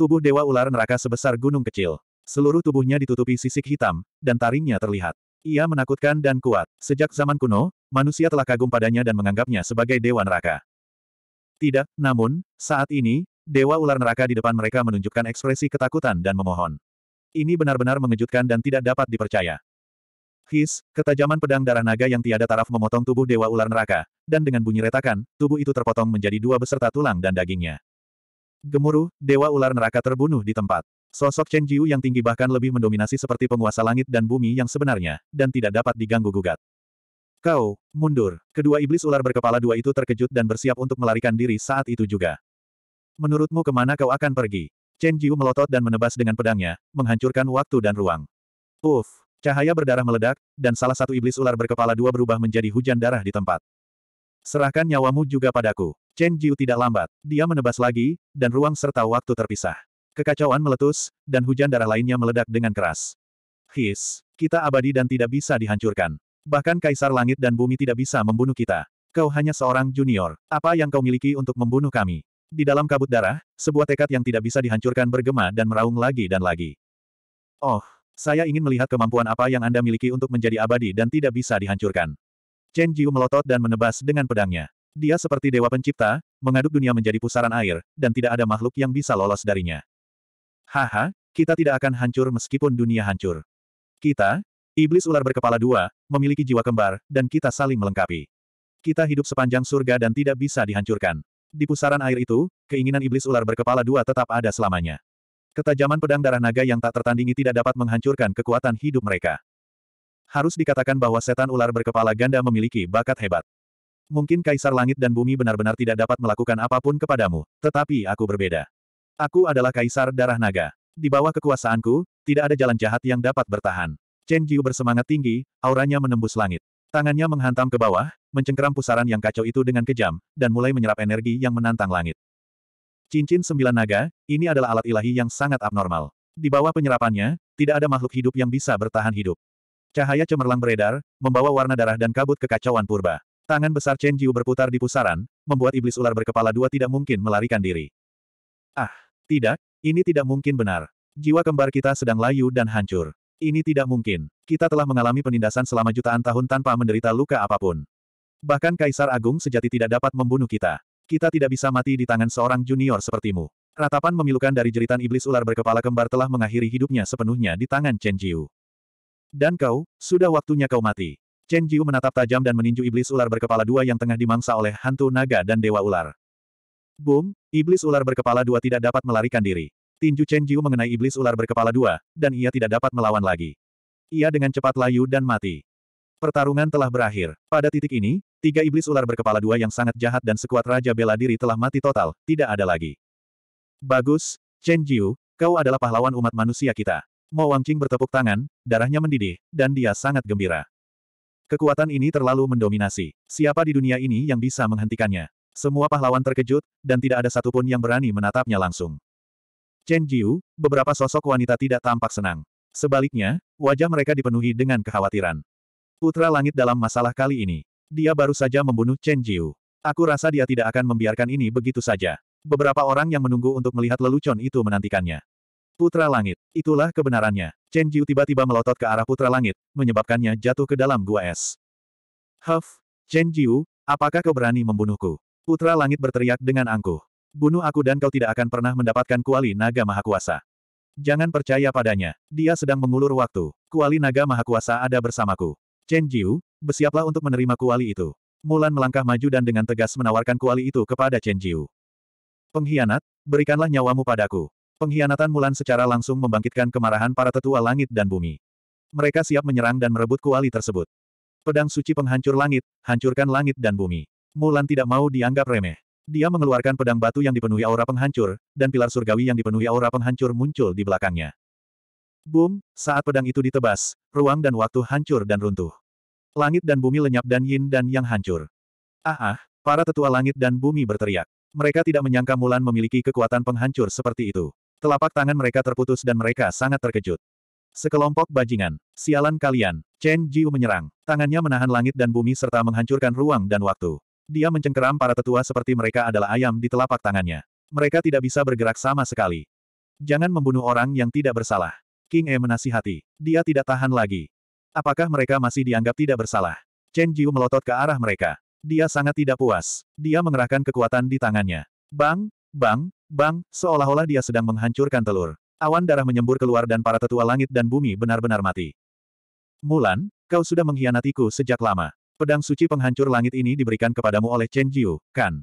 Tubuh Dewa Ular Neraka sebesar gunung kecil. Seluruh tubuhnya ditutupi sisik hitam, dan taringnya terlihat. Ia menakutkan dan kuat. Sejak zaman kuno, manusia telah kagum padanya dan menganggapnya sebagai Dewa Neraka. Tidak, namun, saat ini, Dewa Ular Neraka di depan mereka menunjukkan ekspresi ketakutan dan memohon. Ini benar-benar mengejutkan dan tidak dapat dipercaya. His, ketajaman pedang darah naga yang tiada taraf memotong tubuh Dewa Ular Neraka, dan dengan bunyi retakan, tubuh itu terpotong menjadi dua beserta tulang dan dagingnya. Gemuruh, Dewa Ular Neraka terbunuh di tempat. Sosok Chen Jiu yang tinggi bahkan lebih mendominasi seperti penguasa langit dan bumi yang sebenarnya, dan tidak dapat diganggu-gugat. Kau, mundur. Kedua iblis ular berkepala dua itu terkejut dan bersiap untuk melarikan diri saat itu juga. Menurutmu kemana kau akan pergi? Chen Jiu melotot dan menebas dengan pedangnya, menghancurkan waktu dan ruang. Uff, cahaya berdarah meledak, dan salah satu iblis ular berkepala dua berubah menjadi hujan darah di tempat. Serahkan nyawamu juga padaku. Chen Jiu tidak lambat. Dia menebas lagi, dan ruang serta waktu terpisah. Kekacauan meletus, dan hujan darah lainnya meledak dengan keras. His, kita abadi dan tidak bisa dihancurkan. Bahkan kaisar langit dan bumi tidak bisa membunuh kita. Kau hanya seorang junior. Apa yang kau miliki untuk membunuh kami? Di dalam kabut darah, sebuah tekad yang tidak bisa dihancurkan bergema dan meraung lagi dan lagi. Oh, saya ingin melihat kemampuan apa yang Anda miliki untuk menjadi abadi dan tidak bisa dihancurkan. Chen Jiu melotot dan menebas dengan pedangnya. Dia seperti dewa pencipta, mengaduk dunia menjadi pusaran air, dan tidak ada makhluk yang bisa lolos darinya. Haha, kita tidak akan hancur meskipun dunia hancur. Kita, iblis ular berkepala dua, memiliki jiwa kembar, dan kita saling melengkapi. Kita hidup sepanjang surga dan tidak bisa dihancurkan. Di pusaran air itu, keinginan iblis ular berkepala dua tetap ada selamanya. Ketajaman pedang darah naga yang tak tertandingi tidak dapat menghancurkan kekuatan hidup mereka harus dikatakan bahwa setan ular berkepala ganda memiliki bakat hebat. Mungkin Kaisar Langit dan Bumi benar-benar tidak dapat melakukan apapun kepadamu, tetapi aku berbeda. Aku adalah Kaisar Darah Naga. Di bawah kekuasaanku, tidak ada jalan jahat yang dapat bertahan. Chen Jiu bersemangat tinggi, auranya menembus langit. Tangannya menghantam ke bawah, mencengkeram pusaran yang kacau itu dengan kejam, dan mulai menyerap energi yang menantang langit. Cincin sembilan naga, ini adalah alat ilahi yang sangat abnormal. Di bawah penyerapannya, tidak ada makhluk hidup yang bisa bertahan hidup. Cahaya cemerlang beredar, membawa warna darah dan kabut kekacauan purba. Tangan besar Chen Jiu berputar di pusaran, membuat iblis ular berkepala dua tidak mungkin melarikan diri. Ah, tidak, ini tidak mungkin benar. Jiwa kembar kita sedang layu dan hancur. Ini tidak mungkin. Kita telah mengalami penindasan selama jutaan tahun tanpa menderita luka apapun. Bahkan Kaisar Agung sejati tidak dapat membunuh kita. Kita tidak bisa mati di tangan seorang junior sepertimu. Ratapan memilukan dari jeritan iblis ular berkepala kembar telah mengakhiri hidupnya sepenuhnya di tangan Chen Jiu. Dan kau, sudah waktunya kau mati. Chen Jiu menatap tajam dan meninju iblis ular berkepala dua yang tengah dimangsa oleh hantu naga dan dewa ular. Boom, iblis ular berkepala dua tidak dapat melarikan diri. Tinju Chen Jiu mengenai iblis ular berkepala dua, dan ia tidak dapat melawan lagi. Ia dengan cepat layu dan mati. Pertarungan telah berakhir. Pada titik ini, tiga iblis ular berkepala dua yang sangat jahat dan sekuat Raja Bela Diri telah mati total, tidak ada lagi. Bagus, Chen Jiu, kau adalah pahlawan umat manusia kita. Mo Wangqing bertepuk tangan, darahnya mendidih, dan dia sangat gembira. Kekuatan ini terlalu mendominasi. Siapa di dunia ini yang bisa menghentikannya? Semua pahlawan terkejut, dan tidak ada satupun yang berani menatapnya langsung. Chen Jiu, beberapa sosok wanita tidak tampak senang. Sebaliknya, wajah mereka dipenuhi dengan kekhawatiran. Putra Langit dalam masalah kali ini. Dia baru saja membunuh Chen Jiu. Aku rasa dia tidak akan membiarkan ini begitu saja. Beberapa orang yang menunggu untuk melihat lelucon itu menantikannya. Putra Langit, Itulah kebenarannya. Chen Jiu tiba-tiba melotot ke arah putra langit, menyebabkannya jatuh ke dalam gua es. Huff, Chen Jiu, apakah kau berani membunuhku? Putra langit berteriak dengan angkuh. Bunuh aku dan kau tidak akan pernah mendapatkan kuali naga mahakuasa. Jangan percaya padanya, dia sedang mengulur waktu. Kuali naga mahakuasa ada bersamaku. Chen Jiu, bersiaplah untuk menerima kuali itu. Mulan melangkah maju dan dengan tegas menawarkan kuali itu kepada Chen Jiu. Pengkhianat, berikanlah nyawamu padaku. Pengkhianatan Mulan secara langsung membangkitkan kemarahan para tetua langit dan bumi. Mereka siap menyerang dan merebut kuali tersebut. Pedang suci penghancur langit, hancurkan langit dan bumi. Mulan tidak mau dianggap remeh. Dia mengeluarkan pedang batu yang dipenuhi aura penghancur, dan pilar surgawi yang dipenuhi aura penghancur muncul di belakangnya. Boom, saat pedang itu ditebas, ruang dan waktu hancur dan runtuh. Langit dan bumi lenyap dan yin dan yang hancur. Ah ah, para tetua langit dan bumi berteriak. Mereka tidak menyangka Mulan memiliki kekuatan penghancur seperti itu. Telapak tangan mereka terputus dan mereka sangat terkejut. Sekelompok bajingan. Sialan kalian. Chen Jiu menyerang. Tangannya menahan langit dan bumi serta menghancurkan ruang dan waktu. Dia mencengkeram para tetua seperti mereka adalah ayam di telapak tangannya. Mereka tidak bisa bergerak sama sekali. Jangan membunuh orang yang tidak bersalah. King E menasihati. Dia tidak tahan lagi. Apakah mereka masih dianggap tidak bersalah? Chen Jiu melotot ke arah mereka. Dia sangat tidak puas. Dia mengerahkan kekuatan di tangannya. Bang, bang, Bang, seolah-olah dia sedang menghancurkan telur. Awan darah menyembur keluar dan para tetua langit dan bumi benar-benar mati. Mulan, kau sudah mengkhianatiku sejak lama. Pedang suci penghancur langit ini diberikan kepadamu oleh Chen Jiu, kan?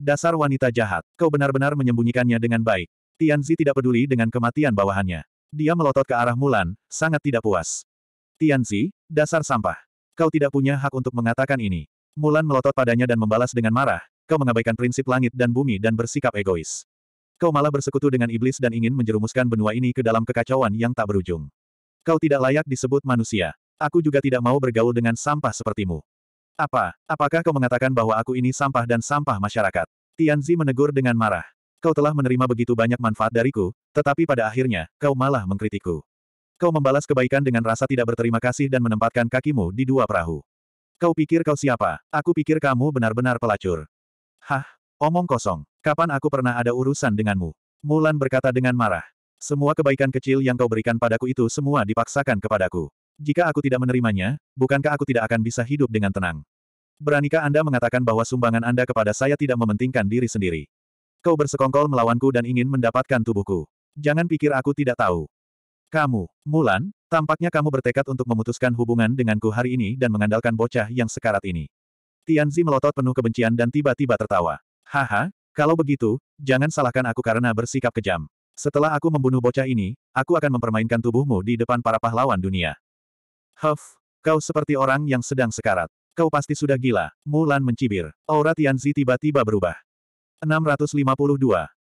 Dasar wanita jahat, kau benar-benar menyembunyikannya dengan baik. Tianzi tidak peduli dengan kematian bawahannya. Dia melotot ke arah Mulan, sangat tidak puas. Tianzi, dasar sampah. Kau tidak punya hak untuk mengatakan ini. Mulan melotot padanya dan membalas dengan marah, kau mengabaikan prinsip langit dan bumi dan bersikap egois. Kau malah bersekutu dengan iblis dan ingin menjerumuskan benua ini ke dalam kekacauan yang tak berujung. Kau tidak layak disebut manusia. Aku juga tidak mau bergaul dengan sampah sepertimu. Apa? Apakah kau mengatakan bahwa aku ini sampah dan sampah masyarakat? Tianzi menegur dengan marah. Kau telah menerima begitu banyak manfaat dariku, tetapi pada akhirnya, kau malah mengkritikku. Kau membalas kebaikan dengan rasa tidak berterima kasih dan menempatkan kakimu di dua perahu. Kau pikir kau siapa? Aku pikir kamu benar-benar pelacur. Hah, Omong kosong. Kapan aku pernah ada urusan denganmu? Mulan berkata dengan marah. Semua kebaikan kecil yang kau berikan padaku itu semua dipaksakan kepadaku. Jika aku tidak menerimanya, bukankah aku tidak akan bisa hidup dengan tenang? Beranikah Anda mengatakan bahwa sumbangan Anda kepada saya tidak mementingkan diri sendiri? Kau bersekongkol melawanku dan ingin mendapatkan tubuhku. Jangan pikir aku tidak tahu. Kamu, Mulan, tampaknya kamu bertekad untuk memutuskan hubungan denganku hari ini dan mengandalkan bocah yang sekarat ini. Tianzi melotot penuh kebencian dan tiba-tiba tertawa. Haha, kalau begitu, jangan salahkan aku karena bersikap kejam. Setelah aku membunuh bocah ini, aku akan mempermainkan tubuhmu di depan para pahlawan dunia. Huff, kau seperti orang yang sedang sekarat. Kau pasti sudah gila, Mulan mencibir. Aura Tianzi tiba-tiba berubah. 652.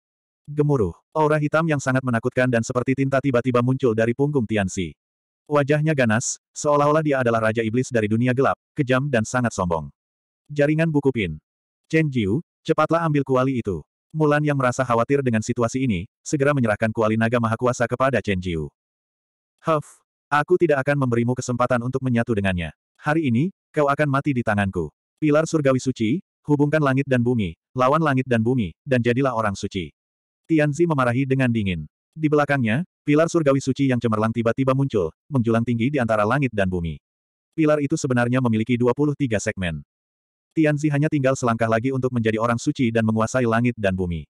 Gemuruh, aura hitam yang sangat menakutkan dan seperti tinta tiba-tiba muncul dari punggung Tianzi. Wajahnya ganas, seolah-olah dia adalah Raja Iblis dari dunia gelap, kejam dan sangat sombong. Jaringan buku pin. Chen Jiu, Cepatlah ambil kuali itu. Mulan yang merasa khawatir dengan situasi ini, segera menyerahkan kuali naga maha kuasa kepada Chen Jiu. Huff, aku tidak akan memberimu kesempatan untuk menyatu dengannya. Hari ini, kau akan mati di tanganku. Pilar surgawi suci, hubungkan langit dan bumi, lawan langit dan bumi, dan jadilah orang suci. Tianzi memarahi dengan dingin. Di belakangnya, pilar surgawi suci yang cemerlang tiba-tiba muncul, menjulang tinggi di antara langit dan bumi. Pilar itu sebenarnya memiliki 23 segmen. Tianzi hanya tinggal selangkah lagi untuk menjadi orang suci dan menguasai langit dan bumi.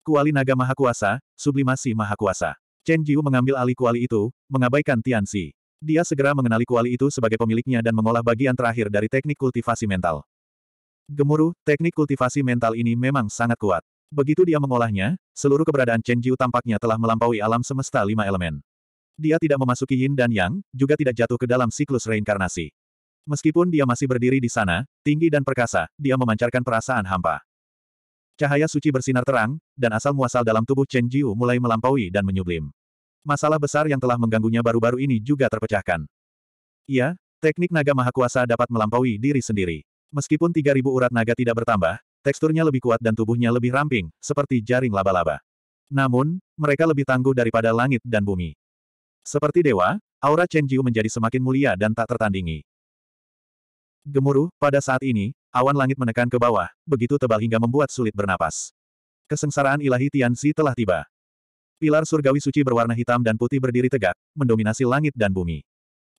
Kuali naga maha kuasa, sublimasi maha kuasa. Chen Jiu mengambil alih kuali itu, mengabaikan Tianzi. Dia segera mengenali kuali itu sebagai pemiliknya dan mengolah bagian terakhir dari teknik kultivasi mental. Gemuruh, teknik kultivasi mental ini memang sangat kuat. Begitu dia mengolahnya, seluruh keberadaan Chen Jiu tampaknya telah melampaui alam semesta lima elemen. Dia tidak memasuki yin dan yang, juga tidak jatuh ke dalam siklus reinkarnasi. Meskipun dia masih berdiri di sana, tinggi dan perkasa, dia memancarkan perasaan hampa. Cahaya suci bersinar terang, dan asal-muasal dalam tubuh Chen Jiu mulai melampaui dan menyublim. Masalah besar yang telah mengganggunya baru-baru ini juga terpecahkan. Iya, teknik naga maha kuasa dapat melampaui diri sendiri. Meskipun 3000 urat naga tidak bertambah, teksturnya lebih kuat dan tubuhnya lebih ramping, seperti jaring laba-laba. Namun, mereka lebih tangguh daripada langit dan bumi. Seperti dewa, aura Chen Jiu menjadi semakin mulia dan tak tertandingi. Gemuruh, pada saat ini, awan langit menekan ke bawah, begitu tebal hingga membuat sulit bernapas. Kesengsaraan ilahi Tianzi telah tiba. Pilar surgawi suci berwarna hitam dan putih berdiri tegak, mendominasi langit dan bumi.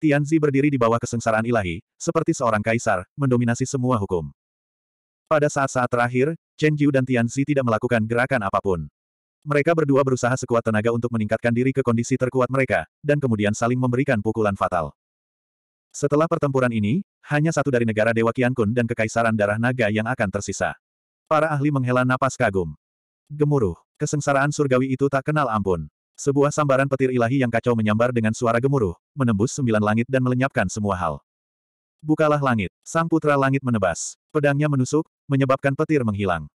Tianzi berdiri di bawah kesengsaraan ilahi, seperti seorang kaisar, mendominasi semua hukum. Pada saat-saat terakhir, Chen Jiu dan Tianzi tidak melakukan gerakan apapun. Mereka berdua berusaha sekuat tenaga untuk meningkatkan diri ke kondisi terkuat mereka, dan kemudian saling memberikan pukulan fatal. Setelah pertempuran ini, hanya satu dari negara Dewa Qiankun dan Kekaisaran Darah Naga yang akan tersisa. Para ahli menghela napas kagum. Gemuruh, kesengsaraan surgawi itu tak kenal ampun. Sebuah sambaran petir ilahi yang kacau menyambar dengan suara gemuruh, menembus sembilan langit dan melenyapkan semua hal. Bukalah langit, sang putra langit menebas. Pedangnya menusuk, menyebabkan petir menghilang.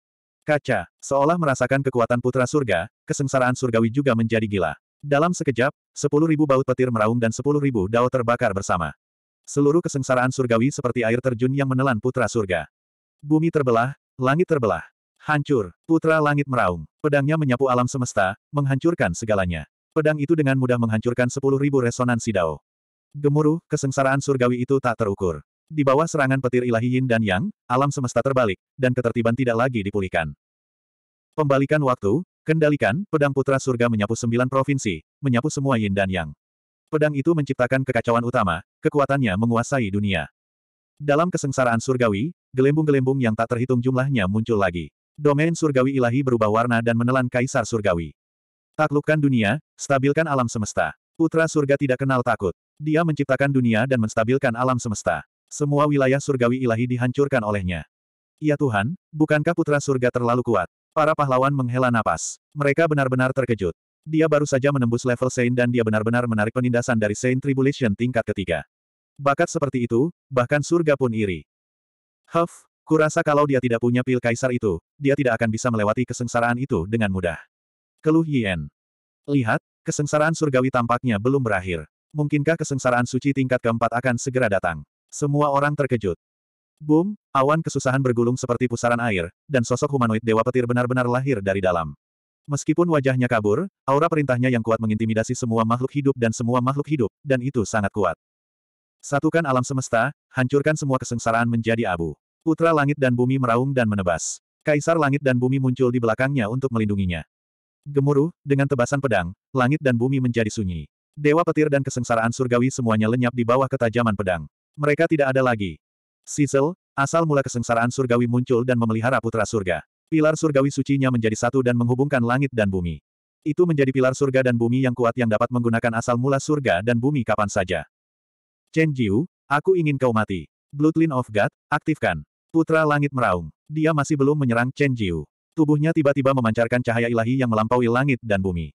Kaca, seolah merasakan kekuatan putra surga, kesengsaraan surgawi juga menjadi gila. Dalam sekejap, sepuluh ribu baut petir meraung dan sepuluh ribu dao terbakar bersama. Seluruh kesengsaraan surgawi seperti air terjun yang menelan putra surga. Bumi terbelah, langit terbelah. Hancur, putra langit meraung. Pedangnya menyapu alam semesta, menghancurkan segalanya. Pedang itu dengan mudah menghancurkan sepuluh ribu resonansi dao. Gemuruh, kesengsaraan surgawi itu tak terukur. Di bawah serangan petir ilahi Yin dan Yang, alam semesta terbalik, dan ketertiban tidak lagi dipulihkan. Pembalikan waktu, kendalikan, pedang putra surga menyapu sembilan provinsi, menyapu semua Yin dan Yang. Pedang itu menciptakan kekacauan utama, Kekuatannya menguasai dunia. Dalam kesengsaraan surgawi, gelembung-gelembung yang tak terhitung jumlahnya muncul lagi. Domain surgawi ilahi berubah warna dan menelan kaisar surgawi. Taklukkan dunia, stabilkan alam semesta. Putra surga tidak kenal takut. Dia menciptakan dunia dan menstabilkan alam semesta. Semua wilayah surgawi ilahi dihancurkan olehnya. Ya Tuhan, bukankah putra surga terlalu kuat? Para pahlawan menghela napas. Mereka benar-benar terkejut. Dia baru saja menembus level Saint dan dia benar-benar menarik penindasan dari Saint Tribulation tingkat ketiga. Bakat seperti itu, bahkan surga pun iri. Huff, kurasa kalau dia tidak punya pil kaisar itu, dia tidak akan bisa melewati kesengsaraan itu dengan mudah. Keluh Yen. Lihat, kesengsaraan surgawi tampaknya belum berakhir. Mungkinkah kesengsaraan suci tingkat keempat akan segera datang? Semua orang terkejut. Boom, awan kesusahan bergulung seperti pusaran air, dan sosok humanoid dewa petir benar-benar lahir dari dalam. Meskipun wajahnya kabur, aura perintahnya yang kuat mengintimidasi semua makhluk hidup dan semua makhluk hidup, dan itu sangat kuat. Satukan alam semesta, hancurkan semua kesengsaraan menjadi abu. Putra langit dan bumi meraung dan menebas. Kaisar langit dan bumi muncul di belakangnya untuk melindunginya. Gemuruh, dengan tebasan pedang, langit dan bumi menjadi sunyi. Dewa petir dan kesengsaraan surgawi semuanya lenyap di bawah ketajaman pedang. Mereka tidak ada lagi. Sizzle, asal mula kesengsaraan surgawi muncul dan memelihara putra surga. Pilar surgawi sucinya menjadi satu dan menghubungkan langit dan bumi. Itu menjadi pilar surga dan bumi yang kuat yang dapat menggunakan asal mula surga dan bumi kapan saja. Chen Jiu, aku ingin kau mati. Bloodline of God, aktifkan. Putra Langit Meraung. Dia masih belum menyerang Chen Jiu. Tubuhnya tiba-tiba memancarkan cahaya ilahi yang melampaui langit dan bumi.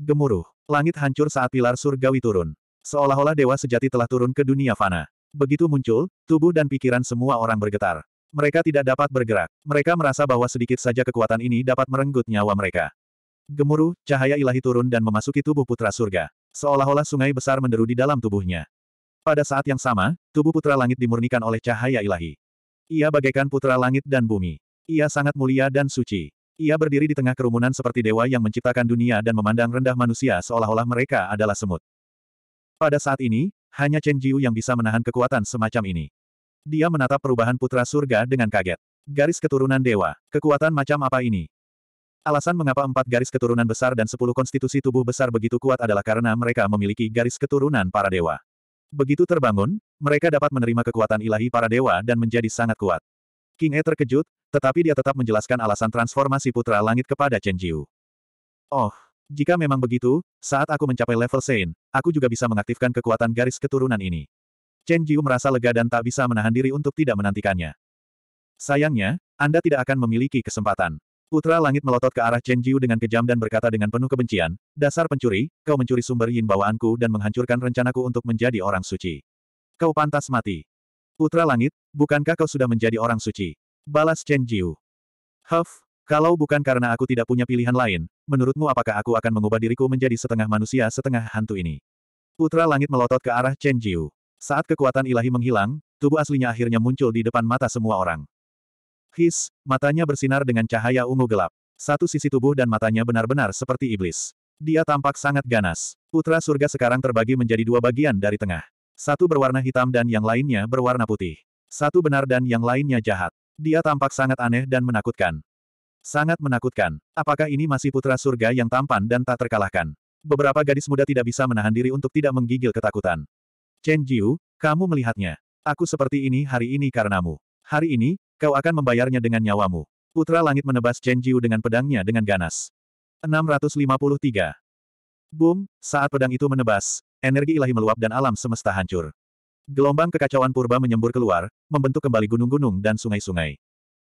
Gemuruh. Langit hancur saat pilar surgawi turun. Seolah-olah dewa sejati telah turun ke dunia fana. Begitu muncul, tubuh dan pikiran semua orang bergetar. Mereka tidak dapat bergerak. Mereka merasa bahwa sedikit saja kekuatan ini dapat merenggut nyawa mereka. Gemuruh, cahaya ilahi turun dan memasuki tubuh putra surga. Seolah-olah sungai besar menderu di dalam tubuhnya. Pada saat yang sama, tubuh putra langit dimurnikan oleh cahaya ilahi. Ia bagaikan putra langit dan bumi. Ia sangat mulia dan suci. Ia berdiri di tengah kerumunan seperti dewa yang menciptakan dunia dan memandang rendah manusia seolah-olah mereka adalah semut. Pada saat ini, hanya Chen Jiu yang bisa menahan kekuatan semacam ini. Dia menatap perubahan putra surga dengan kaget. Garis keturunan dewa, kekuatan macam apa ini? Alasan mengapa empat garis keturunan besar dan sepuluh konstitusi tubuh besar begitu kuat adalah karena mereka memiliki garis keturunan para dewa. Begitu terbangun, mereka dapat menerima kekuatan ilahi para dewa dan menjadi sangat kuat. King E terkejut, tetapi dia tetap menjelaskan alasan transformasi Putra Langit kepada Chen Jiu. Oh, jika memang begitu, saat aku mencapai level Sein, aku juga bisa mengaktifkan kekuatan garis keturunan ini. Chen Jiu merasa lega dan tak bisa menahan diri untuk tidak menantikannya. Sayangnya, Anda tidak akan memiliki kesempatan. Putra Langit melotot ke arah Chen Jiu dengan kejam dan berkata dengan penuh kebencian, Dasar pencuri, kau mencuri sumber yin bawaanku dan menghancurkan rencanaku untuk menjadi orang suci. Kau pantas mati. Putra Langit, bukankah kau sudah menjadi orang suci? Balas Chen Jiu. Huff, kalau bukan karena aku tidak punya pilihan lain, menurutmu apakah aku akan mengubah diriku menjadi setengah manusia setengah hantu ini? Putra Langit melotot ke arah Chen Jiu. Saat kekuatan ilahi menghilang, tubuh aslinya akhirnya muncul di depan mata semua orang. His, matanya bersinar dengan cahaya ungu gelap. Satu sisi tubuh dan matanya benar-benar seperti iblis. Dia tampak sangat ganas. Putra surga sekarang terbagi menjadi dua bagian dari tengah. Satu berwarna hitam dan yang lainnya berwarna putih. Satu benar dan yang lainnya jahat. Dia tampak sangat aneh dan menakutkan. Sangat menakutkan. Apakah ini masih putra surga yang tampan dan tak terkalahkan? Beberapa gadis muda tidak bisa menahan diri untuk tidak menggigil ketakutan. Chen Jiu, kamu melihatnya. Aku seperti ini hari ini karenamu. Hari ini, Kau akan membayarnya dengan nyawamu. Putra Langit menebas Chen Jiu dengan pedangnya dengan ganas. 653. Boom, saat pedang itu menebas, energi ilahi meluap dan alam semesta hancur. Gelombang kekacauan purba menyembur keluar, membentuk kembali gunung-gunung dan sungai-sungai.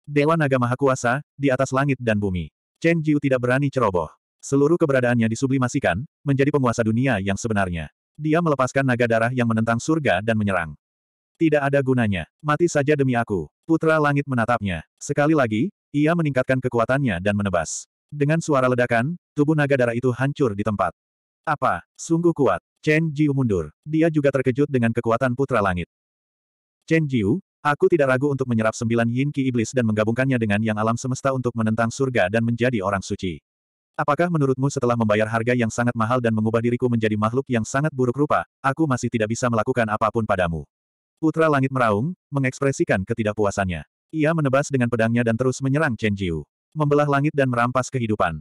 Dewa Naga Maha Kuasa, di atas langit dan bumi. Chen Jiu tidak berani ceroboh. Seluruh keberadaannya disublimasikan, menjadi penguasa dunia yang sebenarnya. Dia melepaskan naga darah yang menentang surga dan menyerang. Tidak ada gunanya. Mati saja demi aku. Putra Langit menatapnya. Sekali lagi, ia meningkatkan kekuatannya dan menebas. Dengan suara ledakan, tubuh naga darah itu hancur di tempat. Apa? Sungguh kuat. Chen Jiu mundur. Dia juga terkejut dengan kekuatan Putra Langit. Chen Jiu, aku tidak ragu untuk menyerap sembilan yin ki iblis dan menggabungkannya dengan yang alam semesta untuk menentang surga dan menjadi orang suci. Apakah menurutmu setelah membayar harga yang sangat mahal dan mengubah diriku menjadi makhluk yang sangat buruk rupa, aku masih tidak bisa melakukan apapun padamu? Putra Langit meraung, mengekspresikan ketidakpuasannya. Ia menebas dengan pedangnya dan terus menyerang Chen Jiu. Membelah langit dan merampas kehidupan.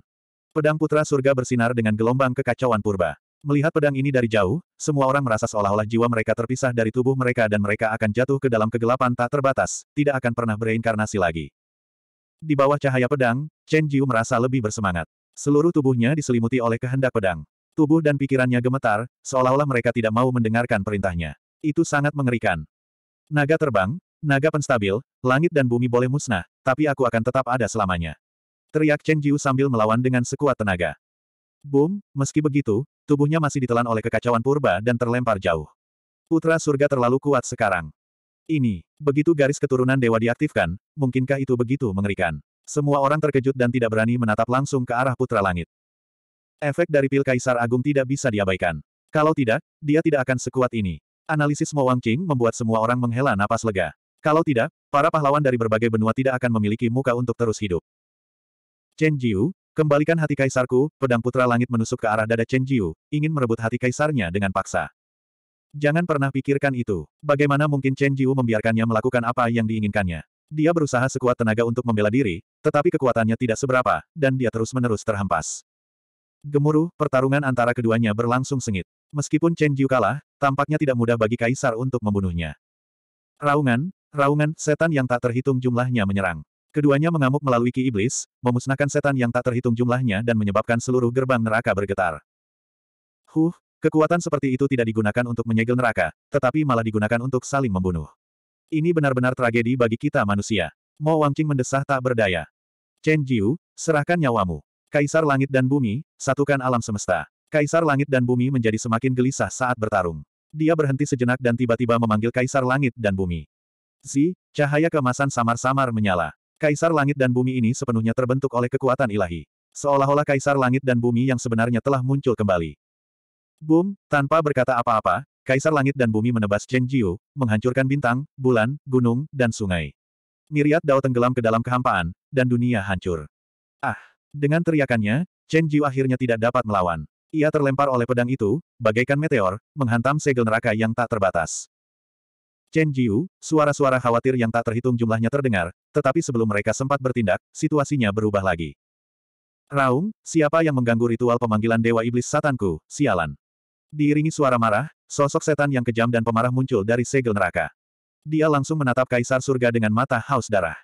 Pedang Putra Surga bersinar dengan gelombang kekacauan purba. Melihat pedang ini dari jauh, semua orang merasa seolah-olah jiwa mereka terpisah dari tubuh mereka dan mereka akan jatuh ke dalam kegelapan tak terbatas, tidak akan pernah bereinkarnasi lagi. Di bawah cahaya pedang, Chen Jiu merasa lebih bersemangat. Seluruh tubuhnya diselimuti oleh kehendak pedang. Tubuh dan pikirannya gemetar, seolah-olah mereka tidak mau mendengarkan perintahnya. Itu sangat mengerikan. Naga terbang, naga penstabil, langit dan bumi boleh musnah, tapi aku akan tetap ada selamanya. Teriak Chen Jiu sambil melawan dengan sekuat tenaga. Boom, meski begitu, tubuhnya masih ditelan oleh kekacauan purba dan terlempar jauh. Putra surga terlalu kuat sekarang. Ini, begitu garis keturunan dewa diaktifkan, mungkinkah itu begitu mengerikan? Semua orang terkejut dan tidak berani menatap langsung ke arah putra langit. Efek dari pil Kaisar Agung tidak bisa diabaikan. Kalau tidak, dia tidak akan sekuat ini. Analisis Mo Wang Qing membuat semua orang menghela napas lega. Kalau tidak, para pahlawan dari berbagai benua tidak akan memiliki muka untuk terus hidup. Chen Jiu, kembalikan hati kaisarku, pedang putra langit menusuk ke arah dada Chen Jiu, ingin merebut hati kaisarnya dengan paksa. Jangan pernah pikirkan itu. Bagaimana mungkin Chen Jiu membiarkannya melakukan apa yang diinginkannya? Dia berusaha sekuat tenaga untuk membela diri, tetapi kekuatannya tidak seberapa, dan dia terus-menerus terhempas. Gemuruh, pertarungan antara keduanya berlangsung sengit. Meskipun Chen Jiu kalah, tampaknya tidak mudah bagi Kaisar untuk membunuhnya. Raungan, raungan, setan yang tak terhitung jumlahnya menyerang. Keduanya mengamuk melalui ki iblis, memusnahkan setan yang tak terhitung jumlahnya dan menyebabkan seluruh gerbang neraka bergetar. Huh, kekuatan seperti itu tidak digunakan untuk menyegel neraka, tetapi malah digunakan untuk saling membunuh. Ini benar-benar tragedi bagi kita manusia. Mo Wangqing mendesah tak berdaya. Chen Jiu, serahkan nyawamu. Kaisar langit dan bumi, satukan alam semesta. Kaisar langit dan bumi menjadi semakin gelisah saat bertarung. Dia berhenti sejenak dan tiba-tiba memanggil Kaisar langit dan bumi. Zi, cahaya kemasan samar-samar menyala. Kaisar langit dan bumi ini sepenuhnya terbentuk oleh kekuatan ilahi. Seolah-olah kaisar langit dan bumi yang sebenarnya telah muncul kembali. Boom, tanpa berkata apa-apa, kaisar langit dan bumi menebas Chen Jiu, menghancurkan bintang, bulan, gunung, dan sungai. Miriat Dao tenggelam ke dalam kehampaan, dan dunia hancur. Ah! Dengan teriakannya, Chen Jiu akhirnya tidak dapat melawan. Ia terlempar oleh pedang itu, bagaikan meteor, menghantam segel neraka yang tak terbatas. Chen Jiu, suara-suara khawatir yang tak terhitung jumlahnya terdengar, tetapi sebelum mereka sempat bertindak, situasinya berubah lagi. Raung, siapa yang mengganggu ritual pemanggilan Dewa Iblis Satanku, sialan. Diiringi suara marah, sosok setan yang kejam dan pemarah muncul dari segel neraka. Dia langsung menatap Kaisar Surga dengan mata haus darah.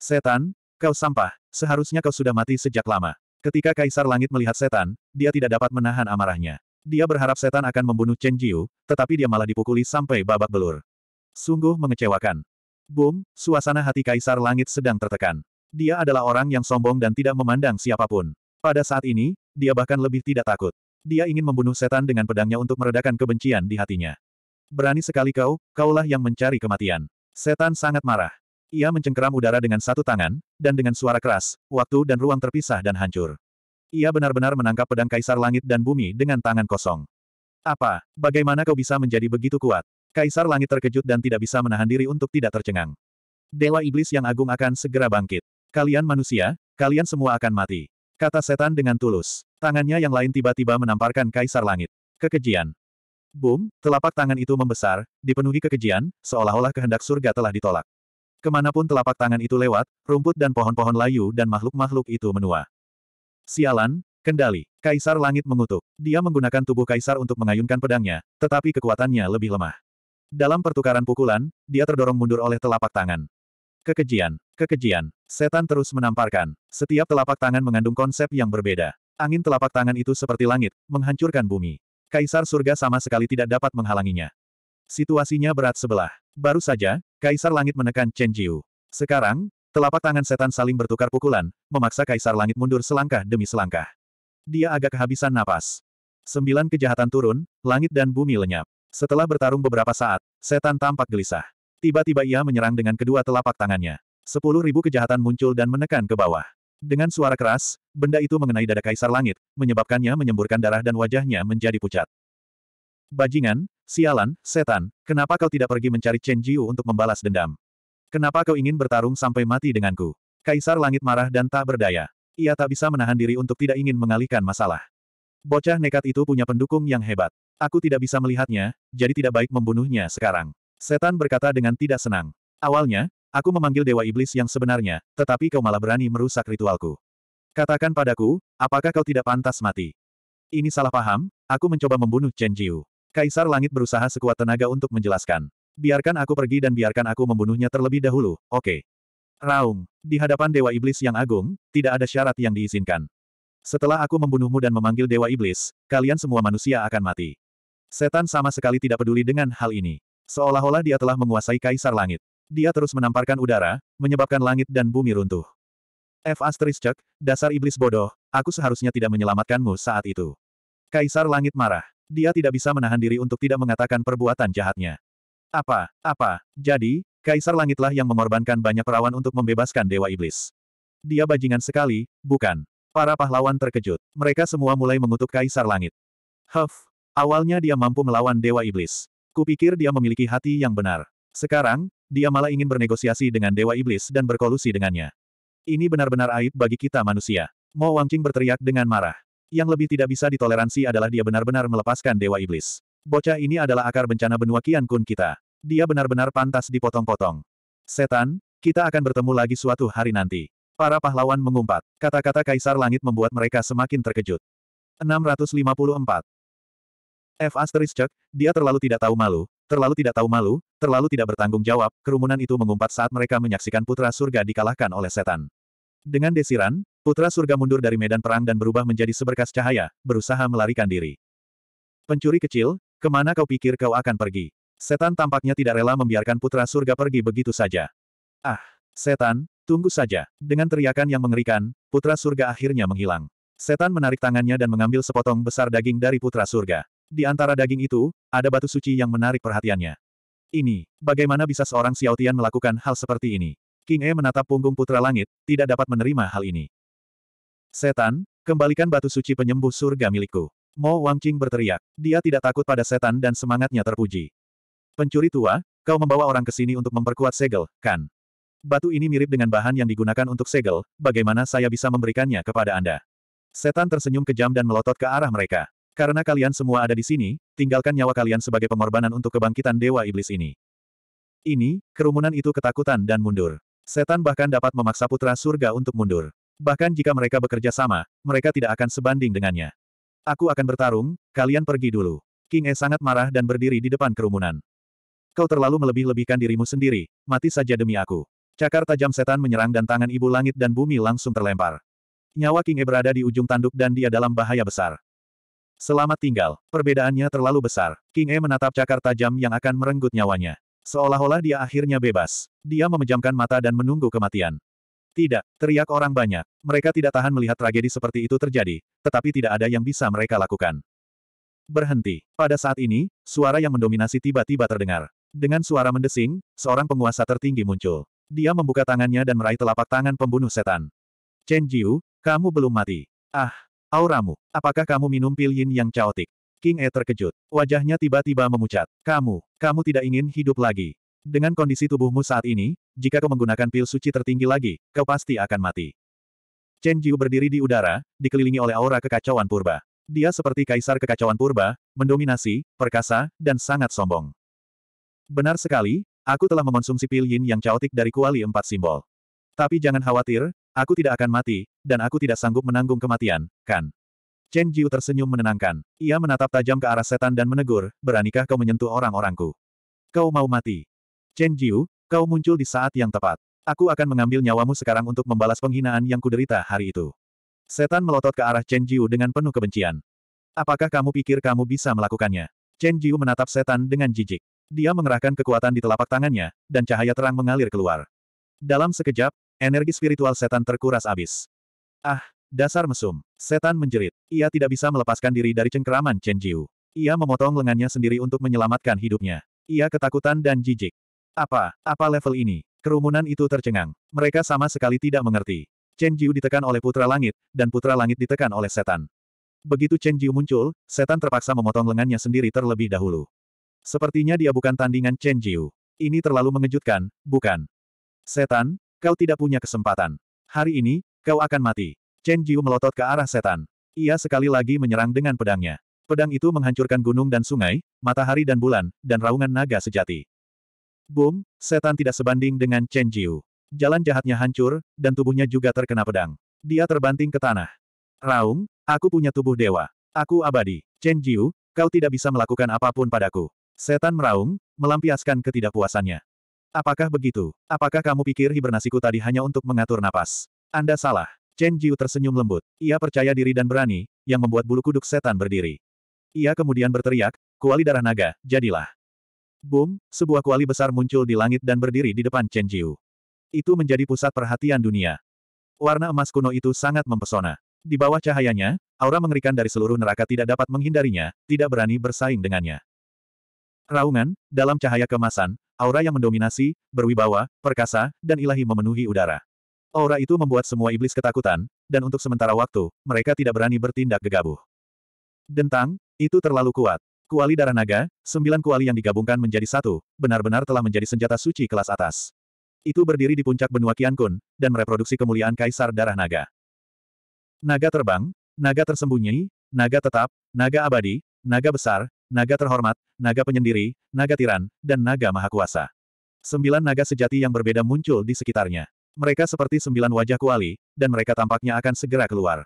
Setan, kau sampah, seharusnya kau sudah mati sejak lama. Ketika Kaisar Langit melihat setan, dia tidak dapat menahan amarahnya. Dia berharap setan akan membunuh Chen Jiu, tetapi dia malah dipukuli sampai babak belur. Sungguh mengecewakan. Boom, suasana hati Kaisar Langit sedang tertekan. Dia adalah orang yang sombong dan tidak memandang siapapun. Pada saat ini, dia bahkan lebih tidak takut. Dia ingin membunuh setan dengan pedangnya untuk meredakan kebencian di hatinya. Berani sekali kau, kaulah yang mencari kematian. Setan sangat marah. Ia mencengkeram udara dengan satu tangan, dan dengan suara keras, waktu dan ruang terpisah dan hancur. Ia benar-benar menangkap pedang kaisar langit dan bumi dengan tangan kosong. Apa? Bagaimana kau bisa menjadi begitu kuat? Kaisar langit terkejut dan tidak bisa menahan diri untuk tidak tercengang. Dewa iblis yang agung akan segera bangkit. Kalian manusia, kalian semua akan mati. Kata setan dengan tulus. Tangannya yang lain tiba-tiba menamparkan kaisar langit. Kekejian. Boom, telapak tangan itu membesar, dipenuhi kekejian, seolah-olah kehendak surga telah ditolak. Kemanapun telapak tangan itu lewat, rumput dan pohon-pohon layu dan makhluk-makhluk itu menua. Sialan, kendali. Kaisar Langit mengutuk. Dia menggunakan tubuh Kaisar untuk mengayunkan pedangnya, tetapi kekuatannya lebih lemah. Dalam pertukaran pukulan, dia terdorong mundur oleh telapak tangan. Kekejian, kekejian. Setan terus menamparkan. Setiap telapak tangan mengandung konsep yang berbeda. Angin telapak tangan itu seperti langit, menghancurkan bumi. Kaisar surga sama sekali tidak dapat menghalanginya. Situasinya berat sebelah. Baru saja, Kaisar Langit menekan Chen Jiu. Sekarang, telapak tangan setan saling bertukar pukulan, memaksa Kaisar Langit mundur selangkah demi selangkah. Dia agak kehabisan napas. Sembilan kejahatan turun, langit dan bumi lenyap. Setelah bertarung beberapa saat, setan tampak gelisah. Tiba-tiba ia menyerang dengan kedua telapak tangannya. Sepuluh ribu kejahatan muncul dan menekan ke bawah. Dengan suara keras, benda itu mengenai dada kaisar langit, menyebabkannya menyemburkan darah dan wajahnya menjadi pucat. Bajingan, sialan, setan, kenapa kau tidak pergi mencari Chen Jiu untuk membalas dendam? Kenapa kau ingin bertarung sampai mati denganku? Kaisar Langit marah dan tak berdaya. Ia tak bisa menahan diri untuk tidak ingin mengalihkan masalah. Bocah nekat itu punya pendukung yang hebat. Aku tidak bisa melihatnya, jadi tidak baik membunuhnya sekarang. Setan berkata dengan tidak senang. Awalnya, aku memanggil Dewa Iblis yang sebenarnya, tetapi kau malah berani merusak ritualku. Katakan padaku, apakah kau tidak pantas mati? Ini salah paham, aku mencoba membunuh Chen Jiu. Kaisar Langit berusaha sekuat tenaga untuk menjelaskan. Biarkan aku pergi dan biarkan aku membunuhnya terlebih dahulu, oke. Okay. Raung, di hadapan Dewa Iblis yang agung, tidak ada syarat yang diizinkan. Setelah aku membunuhmu dan memanggil Dewa Iblis, kalian semua manusia akan mati. Setan sama sekali tidak peduli dengan hal ini. Seolah-olah dia telah menguasai Kaisar Langit. Dia terus menamparkan udara, menyebabkan langit dan bumi runtuh. F. Asterisk, dasar iblis bodoh, aku seharusnya tidak menyelamatkanmu saat itu. Kaisar Langit marah. Dia tidak bisa menahan diri untuk tidak mengatakan perbuatan jahatnya. Apa, apa, jadi, Kaisar Langitlah yang mengorbankan banyak perawan untuk membebaskan Dewa Iblis. Dia bajingan sekali, bukan? Para pahlawan terkejut. Mereka semua mulai mengutuk Kaisar Langit. Huff, awalnya dia mampu melawan Dewa Iblis. Kupikir dia memiliki hati yang benar. Sekarang, dia malah ingin bernegosiasi dengan Dewa Iblis dan berkolusi dengannya. Ini benar-benar aib bagi kita manusia. Mo Wangqing berteriak dengan marah. Yang lebih tidak bisa ditoleransi adalah dia benar-benar melepaskan Dewa Iblis. Bocah ini adalah akar bencana benua Kian Kun kita. Dia benar-benar pantas dipotong-potong. Setan, kita akan bertemu lagi suatu hari nanti. Para pahlawan mengumpat. Kata-kata Kaisar Langit membuat mereka semakin terkejut. 654. F asterisk cek, dia terlalu tidak tahu malu, terlalu tidak tahu malu, terlalu tidak bertanggung jawab, kerumunan itu mengumpat saat mereka menyaksikan putra surga dikalahkan oleh setan. Dengan desiran, Putra surga mundur dari medan perang dan berubah menjadi seberkas cahaya, berusaha melarikan diri. Pencuri kecil, kemana kau pikir kau akan pergi? Setan tampaknya tidak rela membiarkan putra surga pergi begitu saja. Ah, setan, tunggu saja. Dengan teriakan yang mengerikan, putra surga akhirnya menghilang. Setan menarik tangannya dan mengambil sepotong besar daging dari putra surga. Di antara daging itu, ada batu suci yang menarik perhatiannya. Ini, bagaimana bisa seorang Xiaotian melakukan hal seperti ini? King E menatap punggung putra langit, tidak dapat menerima hal ini. Setan, kembalikan batu suci penyembuh surga milikku. Mo Wangqing berteriak. Dia tidak takut pada setan dan semangatnya terpuji. Pencuri tua, kau membawa orang ke sini untuk memperkuat segel, kan? Batu ini mirip dengan bahan yang digunakan untuk segel, bagaimana saya bisa memberikannya kepada Anda? Setan tersenyum kejam dan melotot ke arah mereka. Karena kalian semua ada di sini, tinggalkan nyawa kalian sebagai pengorbanan untuk kebangkitan Dewa Iblis ini. Ini, kerumunan itu ketakutan dan mundur. Setan bahkan dapat memaksa putra surga untuk mundur. Bahkan jika mereka bekerja sama, mereka tidak akan sebanding dengannya. Aku akan bertarung, kalian pergi dulu. King E sangat marah dan berdiri di depan kerumunan. Kau terlalu melebih-lebihkan dirimu sendiri, mati saja demi aku. Cakar tajam setan menyerang dan tangan ibu langit dan bumi langsung terlempar. Nyawa King E berada di ujung tanduk dan dia dalam bahaya besar. Selamat tinggal, perbedaannya terlalu besar. King E menatap cakar tajam yang akan merenggut nyawanya. Seolah-olah dia akhirnya bebas. Dia memejamkan mata dan menunggu kematian. Tidak, teriak orang banyak. Mereka tidak tahan melihat tragedi seperti itu terjadi, tetapi tidak ada yang bisa mereka lakukan. Berhenti. Pada saat ini, suara yang mendominasi tiba-tiba terdengar. Dengan suara mendesing, seorang penguasa tertinggi muncul. Dia membuka tangannya dan meraih telapak tangan pembunuh setan. Chen Jiu, kamu belum mati. Ah, auramu, apakah kamu minum pil yin yang caotik? King E terkejut. Wajahnya tiba-tiba memucat. Kamu, kamu tidak ingin hidup lagi. Dengan kondisi tubuhmu saat ini, jika kau menggunakan pil suci tertinggi lagi, kau pasti akan mati. Chen Jiu berdiri di udara, dikelilingi oleh aura kekacauan purba. Dia seperti kaisar kekacauan purba, mendominasi, perkasa, dan sangat sombong. Benar sekali, aku telah mengonsumsi pil yin yang caotik dari kuali empat simbol. Tapi jangan khawatir, aku tidak akan mati, dan aku tidak sanggup menanggung kematian, kan? Chen Jiu tersenyum menenangkan. Ia menatap tajam ke arah setan dan menegur, beranikah kau menyentuh orang-orangku? Kau mau mati? Chen Jiu, kau muncul di saat yang tepat. Aku akan mengambil nyawamu sekarang untuk membalas penghinaan yang kuderita hari itu. Setan melotot ke arah Chen Jiu dengan penuh kebencian. Apakah kamu pikir kamu bisa melakukannya? Chen Jiu menatap setan dengan jijik. Dia mengerahkan kekuatan di telapak tangannya, dan cahaya terang mengalir keluar. Dalam sekejap, energi spiritual setan terkuras abis. Ah, dasar mesum. Setan menjerit. Ia tidak bisa melepaskan diri dari cengkeraman Chen Jiu. Ia memotong lengannya sendiri untuk menyelamatkan hidupnya. Ia ketakutan dan jijik. Apa, apa level ini? Kerumunan itu tercengang. Mereka sama sekali tidak mengerti. Chen Jiu ditekan oleh putra langit, dan putra langit ditekan oleh setan. Begitu Chen Jiu muncul, setan terpaksa memotong lengannya sendiri terlebih dahulu. Sepertinya dia bukan tandingan Chen Jiu. Ini terlalu mengejutkan, bukan? Setan, kau tidak punya kesempatan. Hari ini, kau akan mati. Chen Jiu melotot ke arah setan. Ia sekali lagi menyerang dengan pedangnya. Pedang itu menghancurkan gunung dan sungai, matahari dan bulan, dan raungan naga sejati. Boom, setan tidak sebanding dengan Chen Jiu. Jalan jahatnya hancur, dan tubuhnya juga terkena pedang. Dia terbanting ke tanah. Raung, aku punya tubuh dewa. Aku abadi. Chen Jiu, kau tidak bisa melakukan apapun padaku. Setan meraung, melampiaskan ketidakpuasannya. Apakah begitu? Apakah kamu pikir hibernasiku tadi hanya untuk mengatur napas? Anda salah. Chen Jiu tersenyum lembut. Ia percaya diri dan berani, yang membuat bulu kuduk setan berdiri. Ia kemudian berteriak, kuali darah naga, jadilah. Boom, sebuah kuali besar muncul di langit dan berdiri di depan Chen Jiu. Itu menjadi pusat perhatian dunia. Warna emas kuno itu sangat mempesona. Di bawah cahayanya, aura mengerikan dari seluruh neraka tidak dapat menghindarinya, tidak berani bersaing dengannya. Raungan, dalam cahaya kemasan, aura yang mendominasi, berwibawa, perkasa, dan ilahi memenuhi udara. Aura itu membuat semua iblis ketakutan, dan untuk sementara waktu, mereka tidak berani bertindak gegabah. Dentang, itu terlalu kuat. Kuali darah naga, sembilan kuali yang digabungkan menjadi satu, benar-benar telah menjadi senjata suci kelas atas. Itu berdiri di puncak benua Qiankun, dan mereproduksi kemuliaan Kaisar Darah Naga. Naga terbang, naga tersembunyi, naga tetap, naga abadi, naga besar, naga terhormat, naga penyendiri, naga tiran, dan naga maha kuasa. Sembilan naga sejati yang berbeda muncul di sekitarnya. Mereka seperti sembilan wajah kuali, dan mereka tampaknya akan segera keluar.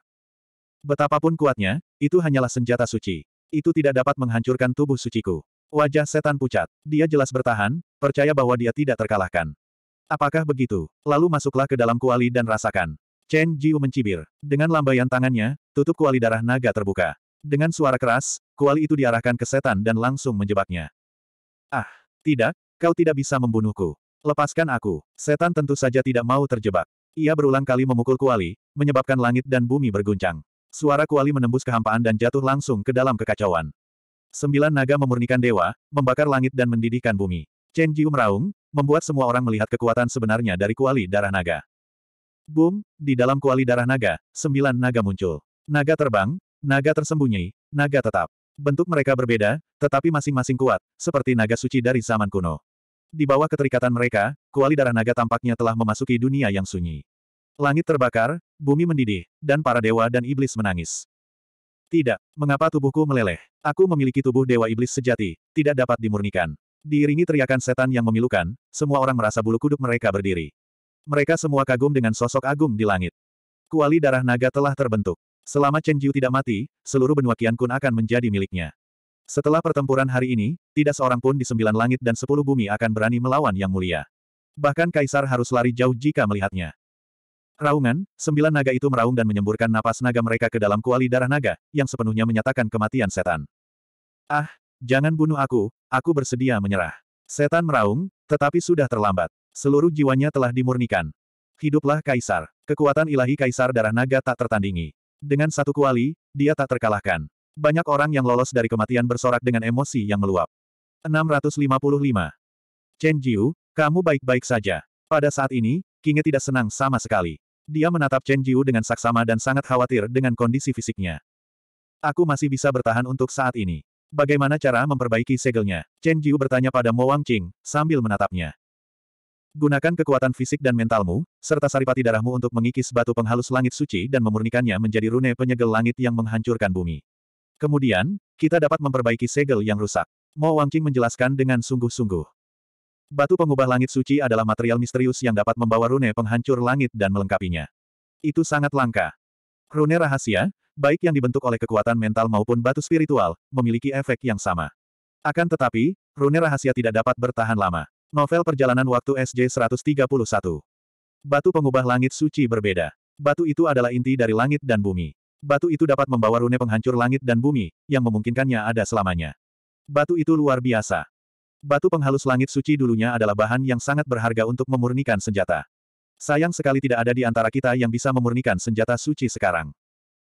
Betapapun kuatnya, itu hanyalah senjata suci. Itu tidak dapat menghancurkan tubuh suciku. Wajah setan pucat. Dia jelas bertahan, percaya bahwa dia tidak terkalahkan. Apakah begitu? Lalu masuklah ke dalam kuali dan rasakan. Chen Jiu mencibir. Dengan lambaian tangannya, tutup kuali darah naga terbuka. Dengan suara keras, kuali itu diarahkan ke setan dan langsung menjebaknya. Ah, tidak, kau tidak bisa membunuhku. Lepaskan aku. Setan tentu saja tidak mau terjebak. Ia berulang kali memukul kuali, menyebabkan langit dan bumi berguncang. Suara kuali menembus kehampaan dan jatuh langsung ke dalam kekacauan. Sembilan naga memurnikan dewa, membakar langit dan mendidihkan bumi. Chen Jiu meraung, membuat semua orang melihat kekuatan sebenarnya dari kuali darah naga. Boom, di dalam kuali darah naga, sembilan naga muncul. Naga terbang, naga tersembunyi, naga tetap. Bentuk mereka berbeda, tetapi masing-masing kuat, seperti naga suci dari zaman kuno. Di bawah keterikatan mereka, kuali darah naga tampaknya telah memasuki dunia yang sunyi. Langit terbakar, bumi mendidih, dan para dewa dan iblis menangis. Tidak, mengapa tubuhku meleleh? Aku memiliki tubuh dewa iblis sejati, tidak dapat dimurnikan. Diiringi teriakan setan yang memilukan, semua orang merasa bulu kuduk mereka berdiri. Mereka semua kagum dengan sosok agung di langit. Kuali darah naga telah terbentuk. Selama Chen Jiu tidak mati, seluruh benua kian Kun akan menjadi miliknya. Setelah pertempuran hari ini, tidak seorang pun di sembilan langit dan sepuluh bumi akan berani melawan Yang Mulia. Bahkan Kaisar harus lari jauh jika melihatnya. Raungan, sembilan naga itu meraung dan menyemburkan napas naga mereka ke dalam kuali darah naga, yang sepenuhnya menyatakan kematian setan. Ah, jangan bunuh aku, aku bersedia menyerah. Setan meraung, tetapi sudah terlambat. Seluruh jiwanya telah dimurnikan. Hiduplah Kaisar. Kekuatan ilahi Kaisar darah naga tak tertandingi. Dengan satu kuali, dia tak terkalahkan. Banyak orang yang lolos dari kematian bersorak dengan emosi yang meluap. 655. Chen Jiu, kamu baik-baik saja. Pada saat ini, Kinge tidak senang sama sekali. Dia menatap Chen Jiu dengan saksama dan sangat khawatir dengan kondisi fisiknya. Aku masih bisa bertahan untuk saat ini. Bagaimana cara memperbaiki segelnya? Chen Jiu bertanya pada Mo Wang Qing, sambil menatapnya. Gunakan kekuatan fisik dan mentalmu, serta saripati darahmu untuk mengikis batu penghalus langit suci dan memurnikannya menjadi rune penyegel langit yang menghancurkan bumi. Kemudian, kita dapat memperbaiki segel yang rusak. Mo Wangqing menjelaskan dengan sungguh-sungguh. Batu pengubah langit suci adalah material misterius yang dapat membawa rune penghancur langit dan melengkapinya. Itu sangat langka. Rune rahasia, baik yang dibentuk oleh kekuatan mental maupun batu spiritual, memiliki efek yang sama. Akan tetapi, rune rahasia tidak dapat bertahan lama. Novel Perjalanan Waktu SJ 131 Batu pengubah langit suci berbeda. Batu itu adalah inti dari langit dan bumi. Batu itu dapat membawa rune penghancur langit dan bumi, yang memungkinkannya ada selamanya. Batu itu luar biasa. Batu penghalus langit suci dulunya adalah bahan yang sangat berharga untuk memurnikan senjata. Sayang sekali tidak ada di antara kita yang bisa memurnikan senjata suci sekarang.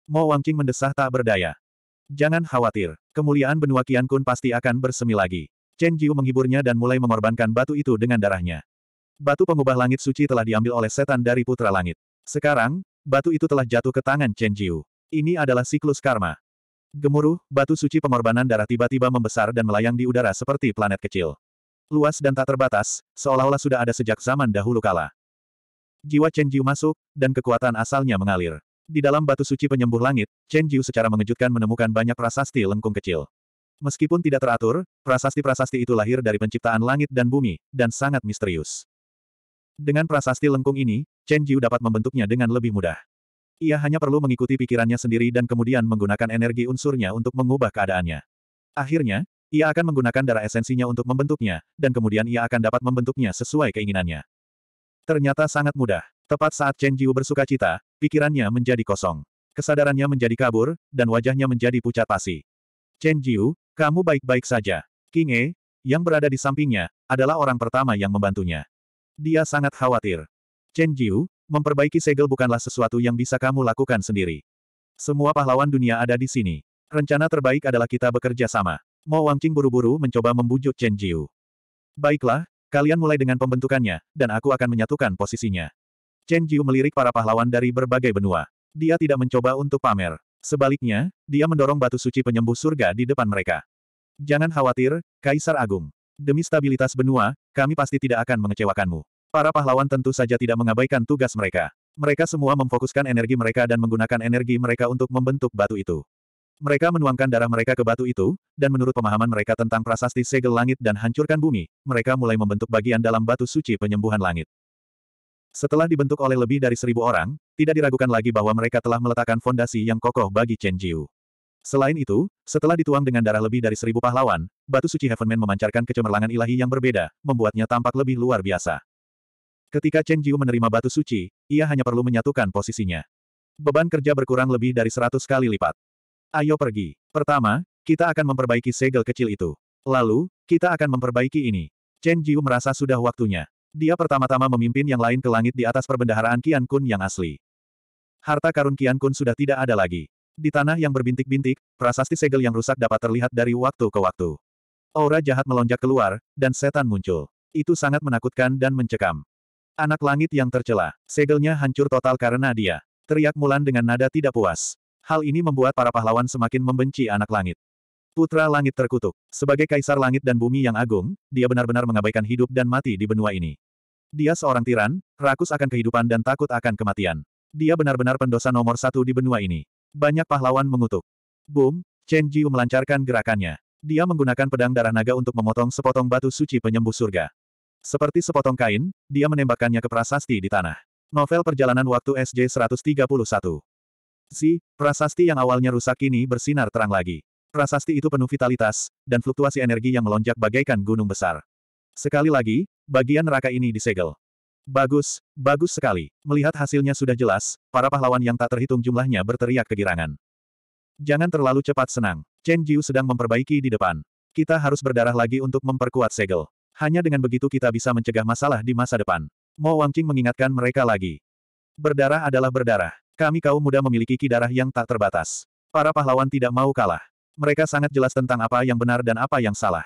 Mo Wangqing mendesah tak berdaya. Jangan khawatir, kemuliaan benua Qian Kun pasti akan bersemi lagi. Chen Jiu menghiburnya dan mulai mengorbankan batu itu dengan darahnya. Batu pengubah langit suci telah diambil oleh setan dari putra langit. Sekarang, batu itu telah jatuh ke tangan Chen Jiu. Ini adalah siklus karma. Gemuruh, batu suci pengorbanan darah tiba-tiba membesar dan melayang di udara seperti planet kecil. Luas dan tak terbatas, seolah-olah sudah ada sejak zaman dahulu kala. Jiwa Chen Jiu masuk, dan kekuatan asalnya mengalir. Di dalam batu suci penyembuh langit, Chen Jiu secara mengejutkan menemukan banyak prasasti lengkung kecil. Meskipun tidak teratur, prasasti-prasasti itu lahir dari penciptaan langit dan bumi, dan sangat misterius. Dengan prasasti lengkung ini, Chen Jiu dapat membentuknya dengan lebih mudah. Ia hanya perlu mengikuti pikirannya sendiri dan kemudian menggunakan energi unsurnya untuk mengubah keadaannya. Akhirnya, ia akan menggunakan darah esensinya untuk membentuknya, dan kemudian ia akan dapat membentuknya sesuai keinginannya. Ternyata sangat mudah. Tepat saat Chen Jiu bersuka cita, pikirannya menjadi kosong. Kesadarannya menjadi kabur, dan wajahnya menjadi pucat pasi. Chen Jiu, kamu baik-baik saja. King E, yang berada di sampingnya, adalah orang pertama yang membantunya. Dia sangat khawatir. Chen Jiu, Memperbaiki segel bukanlah sesuatu yang bisa kamu lakukan sendiri. Semua pahlawan dunia ada di sini. Rencana terbaik adalah kita bekerja sama. Mo Wangqing buru-buru mencoba membujuk Chen Jiu. Baiklah, kalian mulai dengan pembentukannya, dan aku akan menyatukan posisinya. Chen Jiu melirik para pahlawan dari berbagai benua. Dia tidak mencoba untuk pamer. Sebaliknya, dia mendorong batu suci penyembuh surga di depan mereka. Jangan khawatir, Kaisar Agung. Demi stabilitas benua, kami pasti tidak akan mengecewakanmu. Para pahlawan tentu saja tidak mengabaikan tugas mereka. Mereka semua memfokuskan energi mereka dan menggunakan energi mereka untuk membentuk batu itu. Mereka menuangkan darah mereka ke batu itu, dan menurut pemahaman mereka tentang prasasti segel langit dan hancurkan bumi, mereka mulai membentuk bagian dalam batu suci penyembuhan langit. Setelah dibentuk oleh lebih dari seribu orang, tidak diragukan lagi bahwa mereka telah meletakkan fondasi yang kokoh bagi Chen Jiu. Selain itu, setelah dituang dengan darah lebih dari seribu pahlawan, batu suci Heavenman memancarkan kecemerlangan ilahi yang berbeda, membuatnya tampak lebih luar biasa. Ketika Chen Jiu menerima batu suci, ia hanya perlu menyatukan posisinya. Beban kerja berkurang lebih dari seratus kali lipat. Ayo pergi. Pertama, kita akan memperbaiki segel kecil itu. Lalu, kita akan memperbaiki ini. Chen Jiu merasa sudah waktunya. Dia pertama-tama memimpin yang lain ke langit di atas perbendaharaan Qian Kun yang asli. Harta karun Qian Kun sudah tidak ada lagi. Di tanah yang berbintik-bintik, prasasti segel yang rusak dapat terlihat dari waktu ke waktu. Aura jahat melonjak keluar, dan setan muncul. Itu sangat menakutkan dan mencekam. Anak langit yang tercela. Segelnya hancur total karena dia. Teriak Mulan dengan nada tidak puas. Hal ini membuat para pahlawan semakin membenci anak langit. Putra langit terkutuk. Sebagai kaisar langit dan bumi yang agung, dia benar-benar mengabaikan hidup dan mati di benua ini. Dia seorang tiran, rakus akan kehidupan dan takut akan kematian. Dia benar-benar pendosa nomor satu di benua ini. Banyak pahlawan mengutuk. Boom, Chen Jiu melancarkan gerakannya. Dia menggunakan pedang darah naga untuk memotong sepotong batu suci penyembuh surga. Seperti sepotong kain, dia menembakkannya ke prasasti di tanah. Novel Perjalanan Waktu SJ 131. Si, prasasti yang awalnya rusak ini bersinar terang lagi. Prasasti itu penuh vitalitas, dan fluktuasi energi yang melonjak bagaikan gunung besar. Sekali lagi, bagian neraka ini disegel. Bagus, bagus sekali. Melihat hasilnya sudah jelas, para pahlawan yang tak terhitung jumlahnya berteriak kegirangan. Jangan terlalu cepat senang. Chen Jiu sedang memperbaiki di depan. Kita harus berdarah lagi untuk memperkuat segel. Hanya dengan begitu kita bisa mencegah masalah di masa depan. Mo Wangqing mengingatkan mereka lagi. Berdarah adalah berdarah. Kami kaum muda memiliki kidarah yang tak terbatas. Para pahlawan tidak mau kalah. Mereka sangat jelas tentang apa yang benar dan apa yang salah.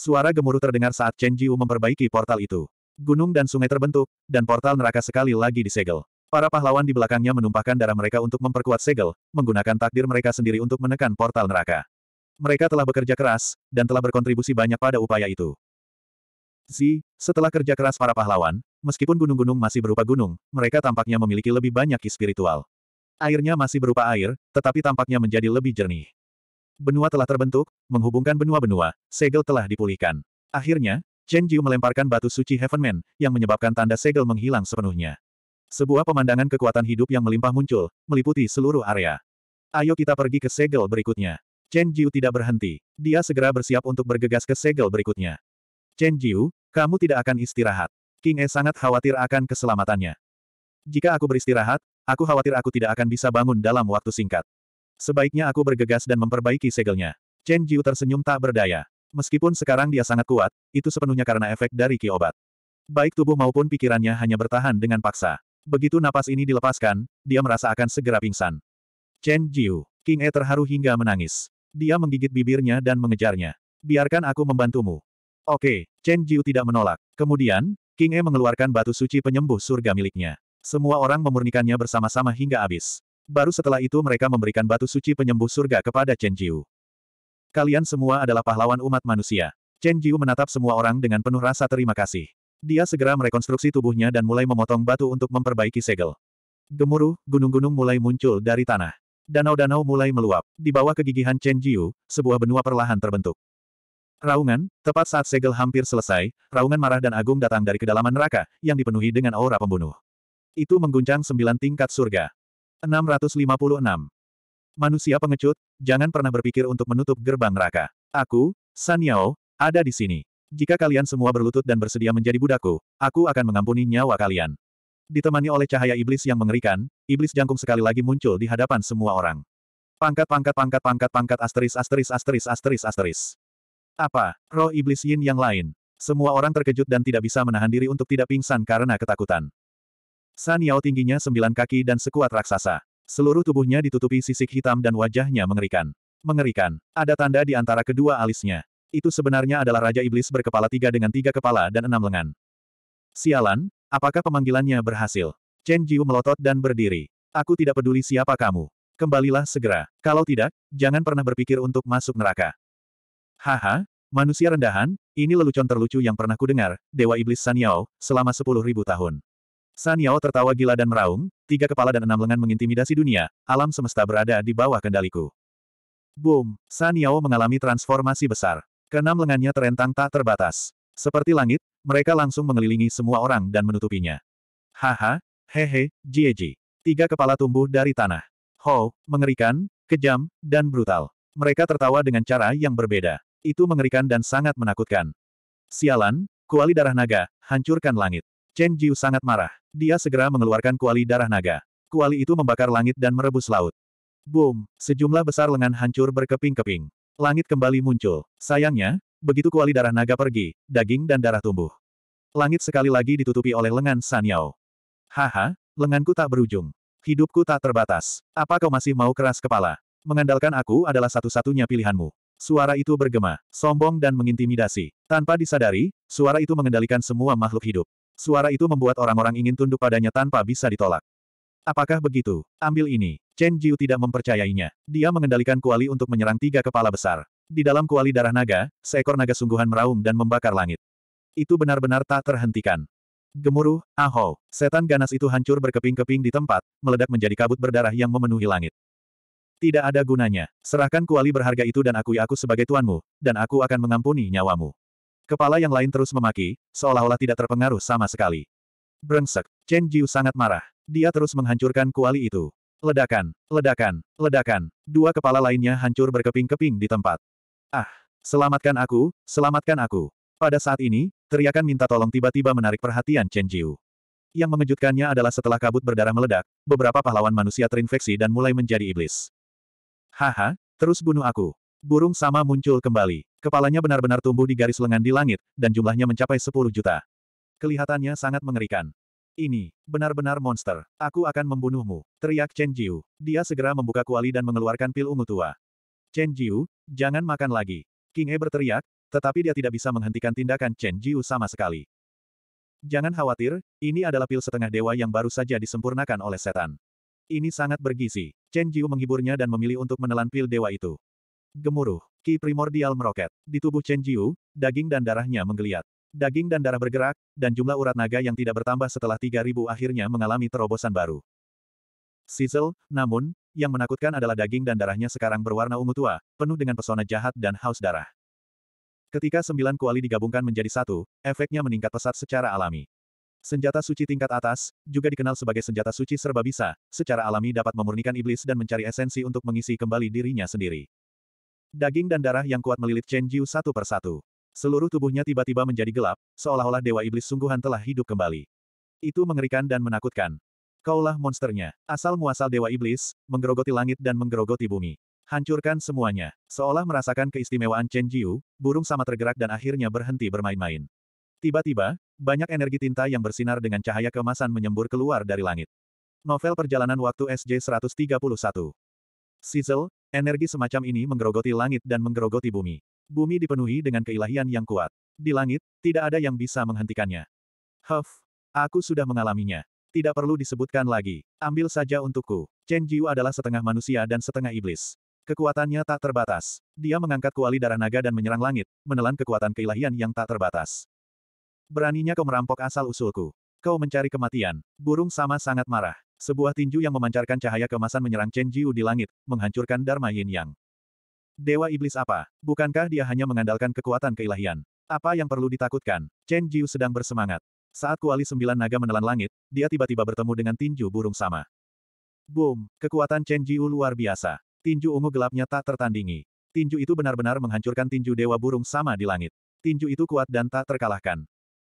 Suara gemuruh terdengar saat Chen Jiu memperbaiki portal itu. Gunung dan sungai terbentuk, dan portal neraka sekali lagi disegel. Para pahlawan di belakangnya menumpahkan darah mereka untuk memperkuat segel, menggunakan takdir mereka sendiri untuk menekan portal neraka. Mereka telah bekerja keras, dan telah berkontribusi banyak pada upaya itu. Si, setelah kerja keras para pahlawan, meskipun gunung-gunung masih berupa gunung, mereka tampaknya memiliki lebih banyak ki spiritual. Airnya masih berupa air, tetapi tampaknya menjadi lebih jernih. Benua telah terbentuk, menghubungkan benua-benua, segel telah dipulihkan. Akhirnya, Chen Jiu melemparkan batu suci Heaven Man, yang menyebabkan tanda segel menghilang sepenuhnya. Sebuah pemandangan kekuatan hidup yang melimpah muncul, meliputi seluruh area. Ayo kita pergi ke segel berikutnya. Chen Jiu tidak berhenti. Dia segera bersiap untuk bergegas ke segel berikutnya. Chen Jiu, kamu tidak akan istirahat. King E sangat khawatir akan keselamatannya. Jika aku beristirahat, aku khawatir aku tidak akan bisa bangun dalam waktu singkat. Sebaiknya aku bergegas dan memperbaiki segelnya. Chen Jiu tersenyum tak berdaya. Meskipun sekarang dia sangat kuat, itu sepenuhnya karena efek dari ki obat. Baik tubuh maupun pikirannya hanya bertahan dengan paksa. Begitu napas ini dilepaskan, dia merasa akan segera pingsan. Chen Jiu, King E terharu hingga menangis. Dia menggigit bibirnya dan mengejarnya. Biarkan aku membantumu. Oke, Chen Jiu tidak menolak. Kemudian, King E mengeluarkan batu suci penyembuh surga miliknya. Semua orang memurnikannya bersama-sama hingga habis. Baru setelah itu mereka memberikan batu suci penyembuh surga kepada Chen Jiu. Kalian semua adalah pahlawan umat manusia. Chen Jiu menatap semua orang dengan penuh rasa terima kasih. Dia segera merekonstruksi tubuhnya dan mulai memotong batu untuk memperbaiki segel. Gemuruh, gunung-gunung mulai muncul dari tanah. Danau-danau mulai meluap. Di bawah kegigihan Chen Jiu, sebuah benua perlahan terbentuk. Raungan, tepat saat segel hampir selesai, raungan marah dan agung datang dari kedalaman neraka, yang dipenuhi dengan aura pembunuh. Itu mengguncang sembilan tingkat surga. 656. Manusia pengecut, jangan pernah berpikir untuk menutup gerbang neraka. Aku, San Yao, ada di sini. Jika kalian semua berlutut dan bersedia menjadi budakku, aku akan mengampuni nyawa kalian. Ditemani oleh cahaya iblis yang mengerikan, iblis jangkung sekali lagi muncul di hadapan semua orang. Pangkat pangkat pangkat pangkat pangkat asteris asteris asteris asteris asteris. Apa? Roh iblis Yin yang lain. Semua orang terkejut dan tidak bisa menahan diri untuk tidak pingsan karena ketakutan. San Yao tingginya sembilan kaki dan sekuat raksasa. Seluruh tubuhnya ditutupi sisik hitam dan wajahnya mengerikan. Mengerikan. Ada tanda di antara kedua alisnya. Itu sebenarnya adalah Raja Iblis berkepala tiga dengan tiga kepala dan enam lengan. Sialan, apakah pemanggilannya berhasil? Chen Jiu melotot dan berdiri. Aku tidak peduli siapa kamu. Kembalilah segera. Kalau tidak, jangan pernah berpikir untuk masuk neraka. Haha, manusia rendahan, ini lelucon terlucu yang pernah kudengar, Dewa Iblis San Yao, selama sepuluh ribu tahun. San Yao tertawa gila dan meraung, tiga kepala dan enam lengan mengintimidasi dunia, alam semesta berada di bawah kendaliku. Boom! San Yao mengalami transformasi besar. Keenam lengannya terentang tak terbatas. Seperti langit, mereka langsung mengelilingi semua orang dan menutupinya. Haha, hehe, jieji. Tiga kepala tumbuh dari tanah. Ho, mengerikan, kejam, dan brutal. Mereka tertawa dengan cara yang berbeda. Itu mengerikan dan sangat menakutkan. Sialan, kuali darah naga, hancurkan langit. Chen Jiu sangat marah. Dia segera mengeluarkan kuali darah naga. Kuali itu membakar langit dan merebus laut. Boom, sejumlah besar lengan hancur berkeping-keping. Langit kembali muncul. Sayangnya, begitu kuali darah naga pergi, daging dan darah tumbuh. Langit sekali lagi ditutupi oleh lengan San Yao. Haha, lenganku tak berujung. Hidupku tak terbatas. Apa kau masih mau keras kepala? Mengandalkan aku adalah satu-satunya pilihanmu. Suara itu bergema, sombong dan mengintimidasi. Tanpa disadari, suara itu mengendalikan semua makhluk hidup. Suara itu membuat orang-orang ingin tunduk padanya tanpa bisa ditolak. Apakah begitu? Ambil ini. Chen Jiu tidak mempercayainya. Dia mengendalikan kuali untuk menyerang tiga kepala besar. Di dalam kuali darah naga, seekor naga sungguhan meraung dan membakar langit. Itu benar-benar tak terhentikan. Gemuruh, ahau, setan ganas itu hancur berkeping-keping di tempat, meledak menjadi kabut berdarah yang memenuhi langit. Tidak ada gunanya. Serahkan kuali berharga itu dan akui aku sebagai tuanmu, dan aku akan mengampuni nyawamu. Kepala yang lain terus memaki, seolah-olah tidak terpengaruh sama sekali. Brengsek, Chen Jiu sangat marah. Dia terus menghancurkan kuali itu. Ledakan, ledakan, ledakan. Dua kepala lainnya hancur berkeping-keping di tempat. Ah, selamatkan aku, selamatkan aku. Pada saat ini, teriakan minta tolong tiba-tiba menarik perhatian Chen Jiu. Yang mengejutkannya adalah setelah kabut berdarah meledak, beberapa pahlawan manusia terinfeksi dan mulai menjadi iblis. Haha, terus bunuh aku. Burung sama muncul kembali. Kepalanya benar-benar tumbuh di garis lengan di langit, dan jumlahnya mencapai 10 juta. Kelihatannya sangat mengerikan. Ini, benar-benar monster. Aku akan membunuhmu, teriak Chen Jiu. Dia segera membuka kuali dan mengeluarkan pil ungu tua. Chen Jiu, jangan makan lagi. King E berteriak, tetapi dia tidak bisa menghentikan tindakan Chen Jiu sama sekali. Jangan khawatir, ini adalah pil setengah dewa yang baru saja disempurnakan oleh setan. Ini sangat bergizi. Chen Jiu menghiburnya dan memilih untuk menelan pil dewa itu. Gemuruh. Ki primordial meroket. Di tubuh Chen Jiu, daging dan darahnya menggeliat. Daging dan darah bergerak, dan jumlah urat naga yang tidak bertambah setelah 3.000 akhirnya mengalami terobosan baru. Sizzle, namun, yang menakutkan adalah daging dan darahnya sekarang berwarna ungu tua, penuh dengan pesona jahat dan haus darah. Ketika sembilan kuali digabungkan menjadi satu, efeknya meningkat pesat secara alami. Senjata suci tingkat atas, juga dikenal sebagai senjata suci serba bisa, secara alami dapat memurnikan iblis dan mencari esensi untuk mengisi kembali dirinya sendiri. Daging dan darah yang kuat melilit Chen Jiu satu persatu. Seluruh tubuhnya tiba-tiba menjadi gelap, seolah-olah dewa iblis sungguhan telah hidup kembali. Itu mengerikan dan menakutkan. Kaulah monsternya. Asal-muasal dewa iblis, menggerogoti langit dan menggerogoti bumi. Hancurkan semuanya. Seolah merasakan keistimewaan Chen Jiu, burung sama tergerak dan akhirnya berhenti bermain-main. Tiba-tiba, banyak energi tinta yang bersinar dengan cahaya kemasan menyembur keluar dari langit. Novel Perjalanan Waktu SJ-131 Sizzle, energi semacam ini menggerogoti langit dan menggerogoti bumi. Bumi dipenuhi dengan keilahian yang kuat. Di langit, tidak ada yang bisa menghentikannya. Huff, aku sudah mengalaminya. Tidak perlu disebutkan lagi. Ambil saja untukku. Chen Jiu adalah setengah manusia dan setengah iblis. Kekuatannya tak terbatas. Dia mengangkat kuali darah naga dan menyerang langit, menelan kekuatan keilahian yang tak terbatas. Beraninya kau merampok asal-usulku. Kau mencari kematian. Burung sama sangat marah. Sebuah tinju yang memancarkan cahaya kemasan menyerang Chen Jiu di langit, menghancurkan Dharma Yin Yang. Dewa iblis apa? Bukankah dia hanya mengandalkan kekuatan keilahian? Apa yang perlu ditakutkan? Chen Jiu sedang bersemangat. Saat kuali sembilan naga menelan langit, dia tiba-tiba bertemu dengan tinju burung sama. Boom! Kekuatan Chen Jiu luar biasa. Tinju ungu gelapnya tak tertandingi. Tinju itu benar-benar menghancurkan tinju dewa burung sama di langit. Tinju itu kuat dan tak terkalahkan.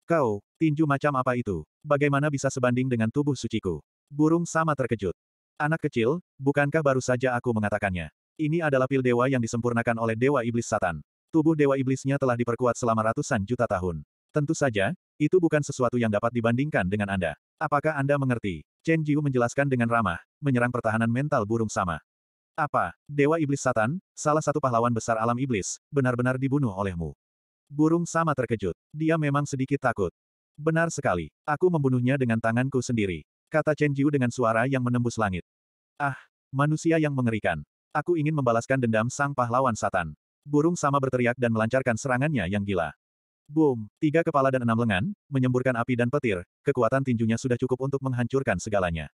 Kau, tinju macam apa itu? Bagaimana bisa sebanding dengan tubuh suciku? Burung sama terkejut. Anak kecil, bukankah baru saja aku mengatakannya? Ini adalah pil dewa yang disempurnakan oleh Dewa Iblis Satan. Tubuh Dewa Iblisnya telah diperkuat selama ratusan juta tahun. Tentu saja, itu bukan sesuatu yang dapat dibandingkan dengan Anda. Apakah Anda mengerti? Chen Jiu menjelaskan dengan ramah, menyerang pertahanan mental burung sama. Apa, Dewa Iblis Satan, salah satu pahlawan besar alam iblis, benar-benar dibunuh olehmu? Burung sama terkejut. Dia memang sedikit takut. Benar sekali. Aku membunuhnya dengan tanganku sendiri. Kata Chen Jiu dengan suara yang menembus langit. Ah, manusia yang mengerikan. Aku ingin membalaskan dendam sang pahlawan satan. Burung sama berteriak dan melancarkan serangannya yang gila. Boom, tiga kepala dan enam lengan, menyemburkan api dan petir, kekuatan tinjunya sudah cukup untuk menghancurkan segalanya.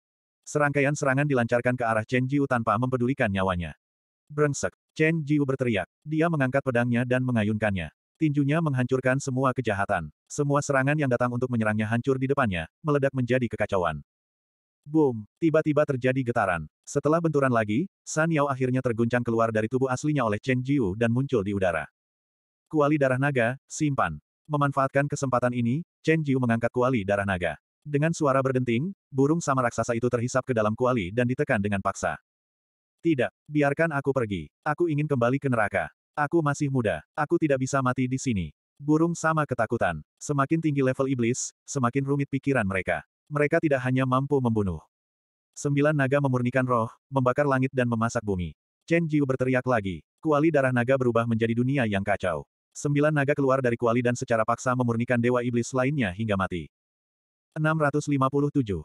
Serangkaian serangan dilancarkan ke arah Chen Jiu tanpa mempedulikan nyawanya. Brengsek, Chen Jiu berteriak. Dia mengangkat pedangnya dan mengayunkannya. Tinjunya menghancurkan semua kejahatan. Semua serangan yang datang untuk menyerangnya hancur di depannya, meledak menjadi kekacauan. Boom! Tiba-tiba terjadi getaran. Setelah benturan lagi, San Yao akhirnya terguncang keluar dari tubuh aslinya oleh Chen Jiu dan muncul di udara. Kuali darah naga, simpan. Memanfaatkan kesempatan ini, Chen Jiu mengangkat kuali darah naga. Dengan suara berdenting, burung sama raksasa itu terhisap ke dalam kuali dan ditekan dengan paksa. Tidak, biarkan aku pergi. Aku ingin kembali ke neraka. Aku masih muda. Aku tidak bisa mati di sini. Burung sama ketakutan. Semakin tinggi level iblis, semakin rumit pikiran mereka. Mereka tidak hanya mampu membunuh. Sembilan naga memurnikan roh, membakar langit dan memasak bumi. Chen Jiu berteriak lagi. Kuali darah naga berubah menjadi dunia yang kacau. Sembilan naga keluar dari kuali dan secara paksa memurnikan dewa iblis lainnya hingga mati. 657.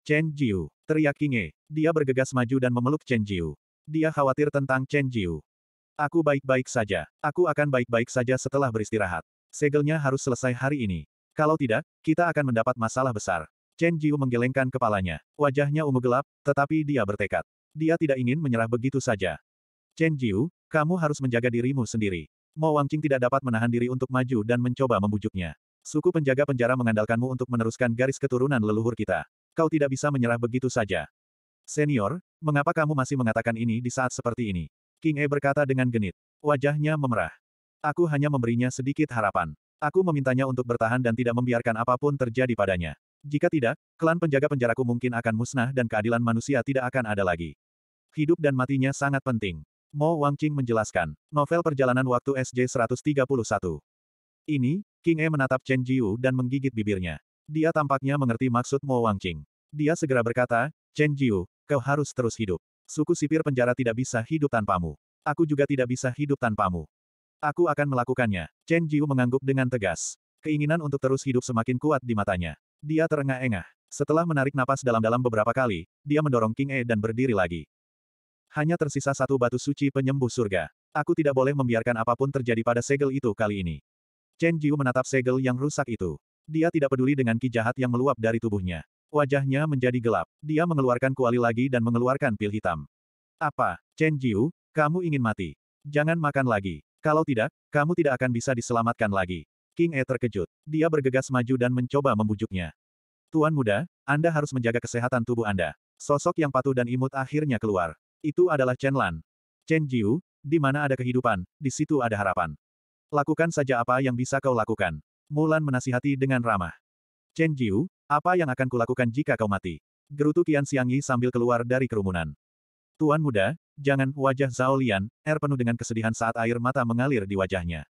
Chen Jiu. Teriak Kinge. Dia bergegas maju dan memeluk Chen Jiu. Dia khawatir tentang Chen Jiu. Aku baik-baik saja. Aku akan baik-baik saja setelah beristirahat. Segelnya harus selesai hari ini. Kalau tidak, kita akan mendapat masalah besar. Chen Jiu menggelengkan kepalanya. Wajahnya ungu gelap, tetapi dia bertekad. Dia tidak ingin menyerah begitu saja. Chen Jiu, kamu harus menjaga dirimu sendiri. Mo Wangqing tidak dapat menahan diri untuk maju dan mencoba membujuknya. Suku penjaga penjara mengandalkanmu untuk meneruskan garis keturunan leluhur kita. Kau tidak bisa menyerah begitu saja. Senior, mengapa kamu masih mengatakan ini di saat seperti ini? King E berkata dengan genit. Wajahnya memerah. Aku hanya memberinya sedikit harapan. Aku memintanya untuk bertahan dan tidak membiarkan apapun terjadi padanya. Jika tidak, klan penjaga penjaraku mungkin akan musnah dan keadilan manusia tidak akan ada lagi. Hidup dan matinya sangat penting. Mo Wangqing menjelaskan. Novel Perjalanan Waktu SJ 131. Ini, King E menatap Chen Jiu dan menggigit bibirnya. Dia tampaknya mengerti maksud Mo Wangqing. Dia segera berkata, Chen Jiu, kau harus terus hidup. Suku sipir penjara tidak bisa hidup tanpamu. Aku juga tidak bisa hidup tanpamu. Aku akan melakukannya. Chen Jiu mengangguk dengan tegas. Keinginan untuk terus hidup semakin kuat di matanya. Dia terengah-engah. Setelah menarik napas dalam-dalam beberapa kali, dia mendorong King E dan berdiri lagi. Hanya tersisa satu batu suci penyembuh surga. Aku tidak boleh membiarkan apapun terjadi pada segel itu kali ini. Chen Jiu menatap segel yang rusak itu. Dia tidak peduli dengan ki jahat yang meluap dari tubuhnya. Wajahnya menjadi gelap. Dia mengeluarkan kuali lagi dan mengeluarkan pil hitam. Apa, Chen Jiu, kamu ingin mati? Jangan makan lagi. Kalau tidak, kamu tidak akan bisa diselamatkan lagi. King E terkejut. Dia bergegas maju dan mencoba membujuknya. Tuan muda, Anda harus menjaga kesehatan tubuh Anda. Sosok yang patuh dan imut akhirnya keluar. Itu adalah Chen Lan. Chen Jiu, di mana ada kehidupan, di situ ada harapan. Lakukan saja apa yang bisa kau lakukan. Mulan menasihati dengan ramah. Chen Jiu, apa yang akan kulakukan jika kau mati? Gerutu Qian Xiangyi sambil keluar dari kerumunan. Tuan muda, jangan wajah Zhao Lian, Er penuh dengan kesedihan saat air mata mengalir di wajahnya.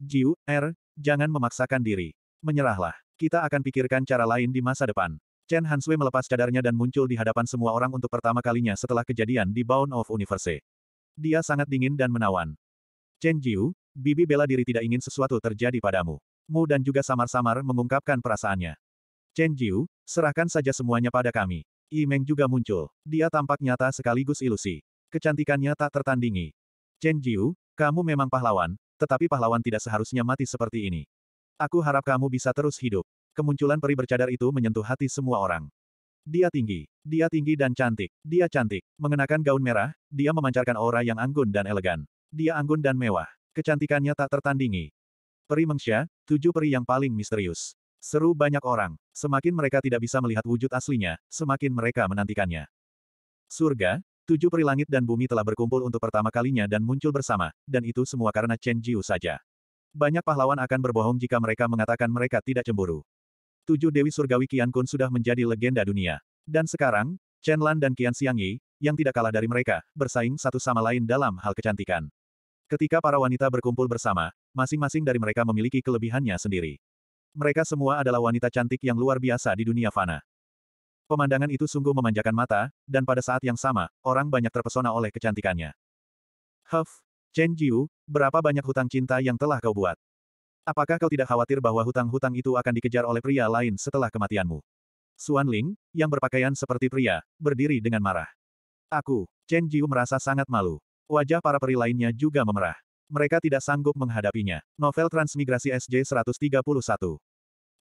Jiu, Er, jangan memaksakan diri. Menyerahlah. Kita akan pikirkan cara lain di masa depan. Chen Hanswe melepas cadarnya dan muncul di hadapan semua orang untuk pertama kalinya setelah kejadian di Bound of Universe. Dia sangat dingin dan menawan. Chen Jiu, bibi bela diri tidak ingin sesuatu terjadi padamu. Mu dan juga samar-samar mengungkapkan perasaannya. Chen Jiu, serahkan saja semuanya pada kami. Yi Meng juga muncul. Dia tampak nyata sekaligus ilusi. Kecantikannya tak tertandingi. Chen Jiu, kamu memang pahlawan, tetapi pahlawan tidak seharusnya mati seperti ini. Aku harap kamu bisa terus hidup. Kemunculan peri bercadar itu menyentuh hati semua orang. Dia tinggi, dia tinggi dan cantik, dia cantik. Mengenakan gaun merah, dia memancarkan aura yang anggun dan elegan. Dia anggun dan mewah. Kecantikannya tak tertandingi. Peri Mengsha, tujuh peri yang paling misterius. Seru banyak orang. Semakin mereka tidak bisa melihat wujud aslinya, semakin mereka menantikannya. Surga, tujuh peri langit dan bumi telah berkumpul untuk pertama kalinya dan muncul bersama, dan itu semua karena Chen Jiu saja. Banyak pahlawan akan berbohong jika mereka mengatakan mereka tidak cemburu. Tujuh Dewi Surgawi Kian Kun sudah menjadi legenda dunia. Dan sekarang, Chen Lan dan Kian Qian Yi, yang tidak kalah dari mereka, bersaing satu sama lain dalam hal kecantikan. Ketika para wanita berkumpul bersama, masing-masing dari mereka memiliki kelebihannya sendiri. Mereka semua adalah wanita cantik yang luar biasa di dunia fana. Pemandangan itu sungguh memanjakan mata, dan pada saat yang sama, orang banyak terpesona oleh kecantikannya. Huff, Chen Jiu, berapa banyak hutang cinta yang telah kau buat? Apakah kau tidak khawatir bahwa hutang-hutang itu akan dikejar oleh pria lain setelah kematianmu? Xuan Ling, yang berpakaian seperti pria, berdiri dengan marah. Aku, Chen Jiu merasa sangat malu. Wajah para peri lainnya juga memerah. Mereka tidak sanggup menghadapinya. Novel Transmigrasi SJ-131.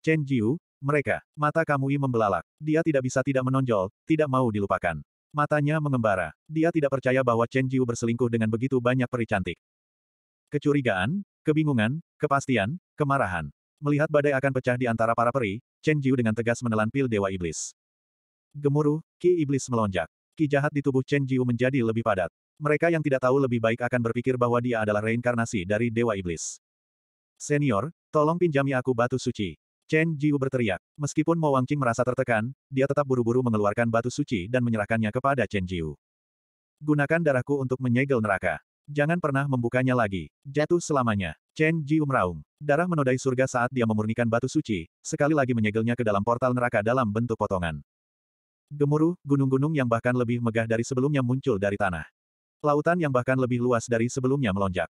Chen Jiu, mereka. Mata Kamui membelalak. Dia tidak bisa tidak menonjol, tidak mau dilupakan. Matanya mengembara. Dia tidak percaya bahwa Chen Jiu berselingkuh dengan begitu banyak peri cantik. Kecurigaan, kebingungan, kepastian, kemarahan. Melihat badai akan pecah di antara para peri, Chen Jiu dengan tegas menelan pil Dewa Iblis. Gemuruh, Ki Iblis melonjak. Ki jahat di tubuh Chen Jiu menjadi lebih padat. Mereka yang tidak tahu lebih baik akan berpikir bahwa dia adalah reinkarnasi dari Dewa Iblis. Senior, tolong pinjami aku batu suci. Chen Jiu berteriak. Meskipun Mo Wangqing merasa tertekan, dia tetap buru-buru mengeluarkan batu suci dan menyerahkannya kepada Chen Jiu. Gunakan darahku untuk menyegel neraka. Jangan pernah membukanya lagi. Jatuh selamanya. Chen Jiu meraung. Darah menodai surga saat dia memurnikan batu suci, sekali lagi menyegelnya ke dalam portal neraka dalam bentuk potongan. Gemuruh, gunung-gunung yang bahkan lebih megah dari sebelumnya muncul dari tanah. Lautan yang bahkan lebih luas dari sebelumnya melonjak.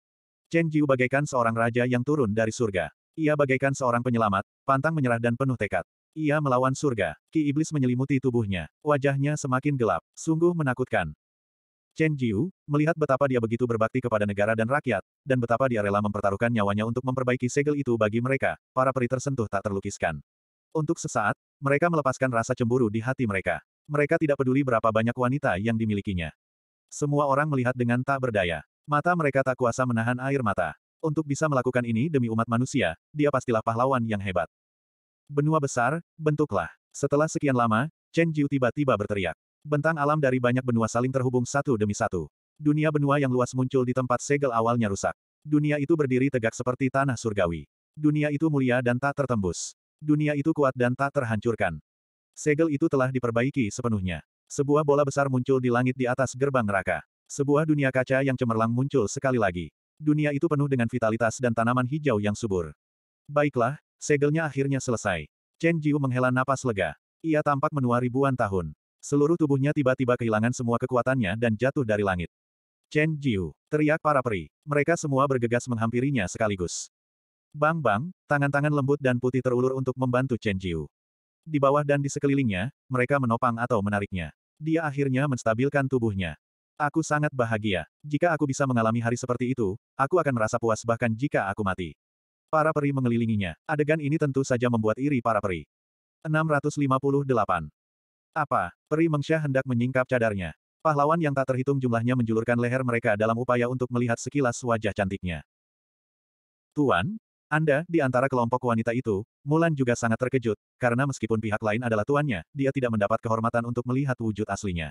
Chen Jiu bagaikan seorang raja yang turun dari surga. Ia bagaikan seorang penyelamat, pantang menyerah dan penuh tekad. Ia melawan surga. Ki Iblis menyelimuti tubuhnya. Wajahnya semakin gelap. Sungguh menakutkan. Chen Jiu, melihat betapa dia begitu berbakti kepada negara dan rakyat, dan betapa dia rela mempertaruhkan nyawanya untuk memperbaiki segel itu bagi mereka, para peri tersentuh tak terlukiskan. Untuk sesaat, mereka melepaskan rasa cemburu di hati mereka. Mereka tidak peduli berapa banyak wanita yang dimilikinya. Semua orang melihat dengan tak berdaya. Mata mereka tak kuasa menahan air mata. Untuk bisa melakukan ini demi umat manusia, dia pastilah pahlawan yang hebat. Benua besar, bentuklah. Setelah sekian lama, Chen Jiu tiba-tiba berteriak. Bentang alam dari banyak benua saling terhubung satu demi satu. Dunia benua yang luas muncul di tempat segel awalnya rusak. Dunia itu berdiri tegak seperti tanah surgawi. Dunia itu mulia dan tak tertembus dunia itu kuat dan tak terhancurkan. Segel itu telah diperbaiki sepenuhnya. Sebuah bola besar muncul di langit di atas gerbang neraka. Sebuah dunia kaca yang cemerlang muncul sekali lagi. Dunia itu penuh dengan vitalitas dan tanaman hijau yang subur. Baiklah, segelnya akhirnya selesai. Chen Jiu menghela napas lega. Ia tampak menua ribuan tahun. Seluruh tubuhnya tiba-tiba kehilangan semua kekuatannya dan jatuh dari langit. Chen Jiu, teriak para peri. Mereka semua bergegas menghampirinya sekaligus. Bang-bang, tangan-tangan lembut dan putih terulur untuk membantu Chen Jiu. Di bawah dan di sekelilingnya, mereka menopang atau menariknya. Dia akhirnya menstabilkan tubuhnya. Aku sangat bahagia. Jika aku bisa mengalami hari seperti itu, aku akan merasa puas bahkan jika aku mati. Para peri mengelilinginya. Adegan ini tentu saja membuat iri para peri. 658. Apa? Peri Mengsyah hendak menyingkap cadarnya. Pahlawan yang tak terhitung jumlahnya menjulurkan leher mereka dalam upaya untuk melihat sekilas wajah cantiknya. Tuan, anda, di antara kelompok wanita itu, Mulan juga sangat terkejut, karena meskipun pihak lain adalah tuannya, dia tidak mendapat kehormatan untuk melihat wujud aslinya.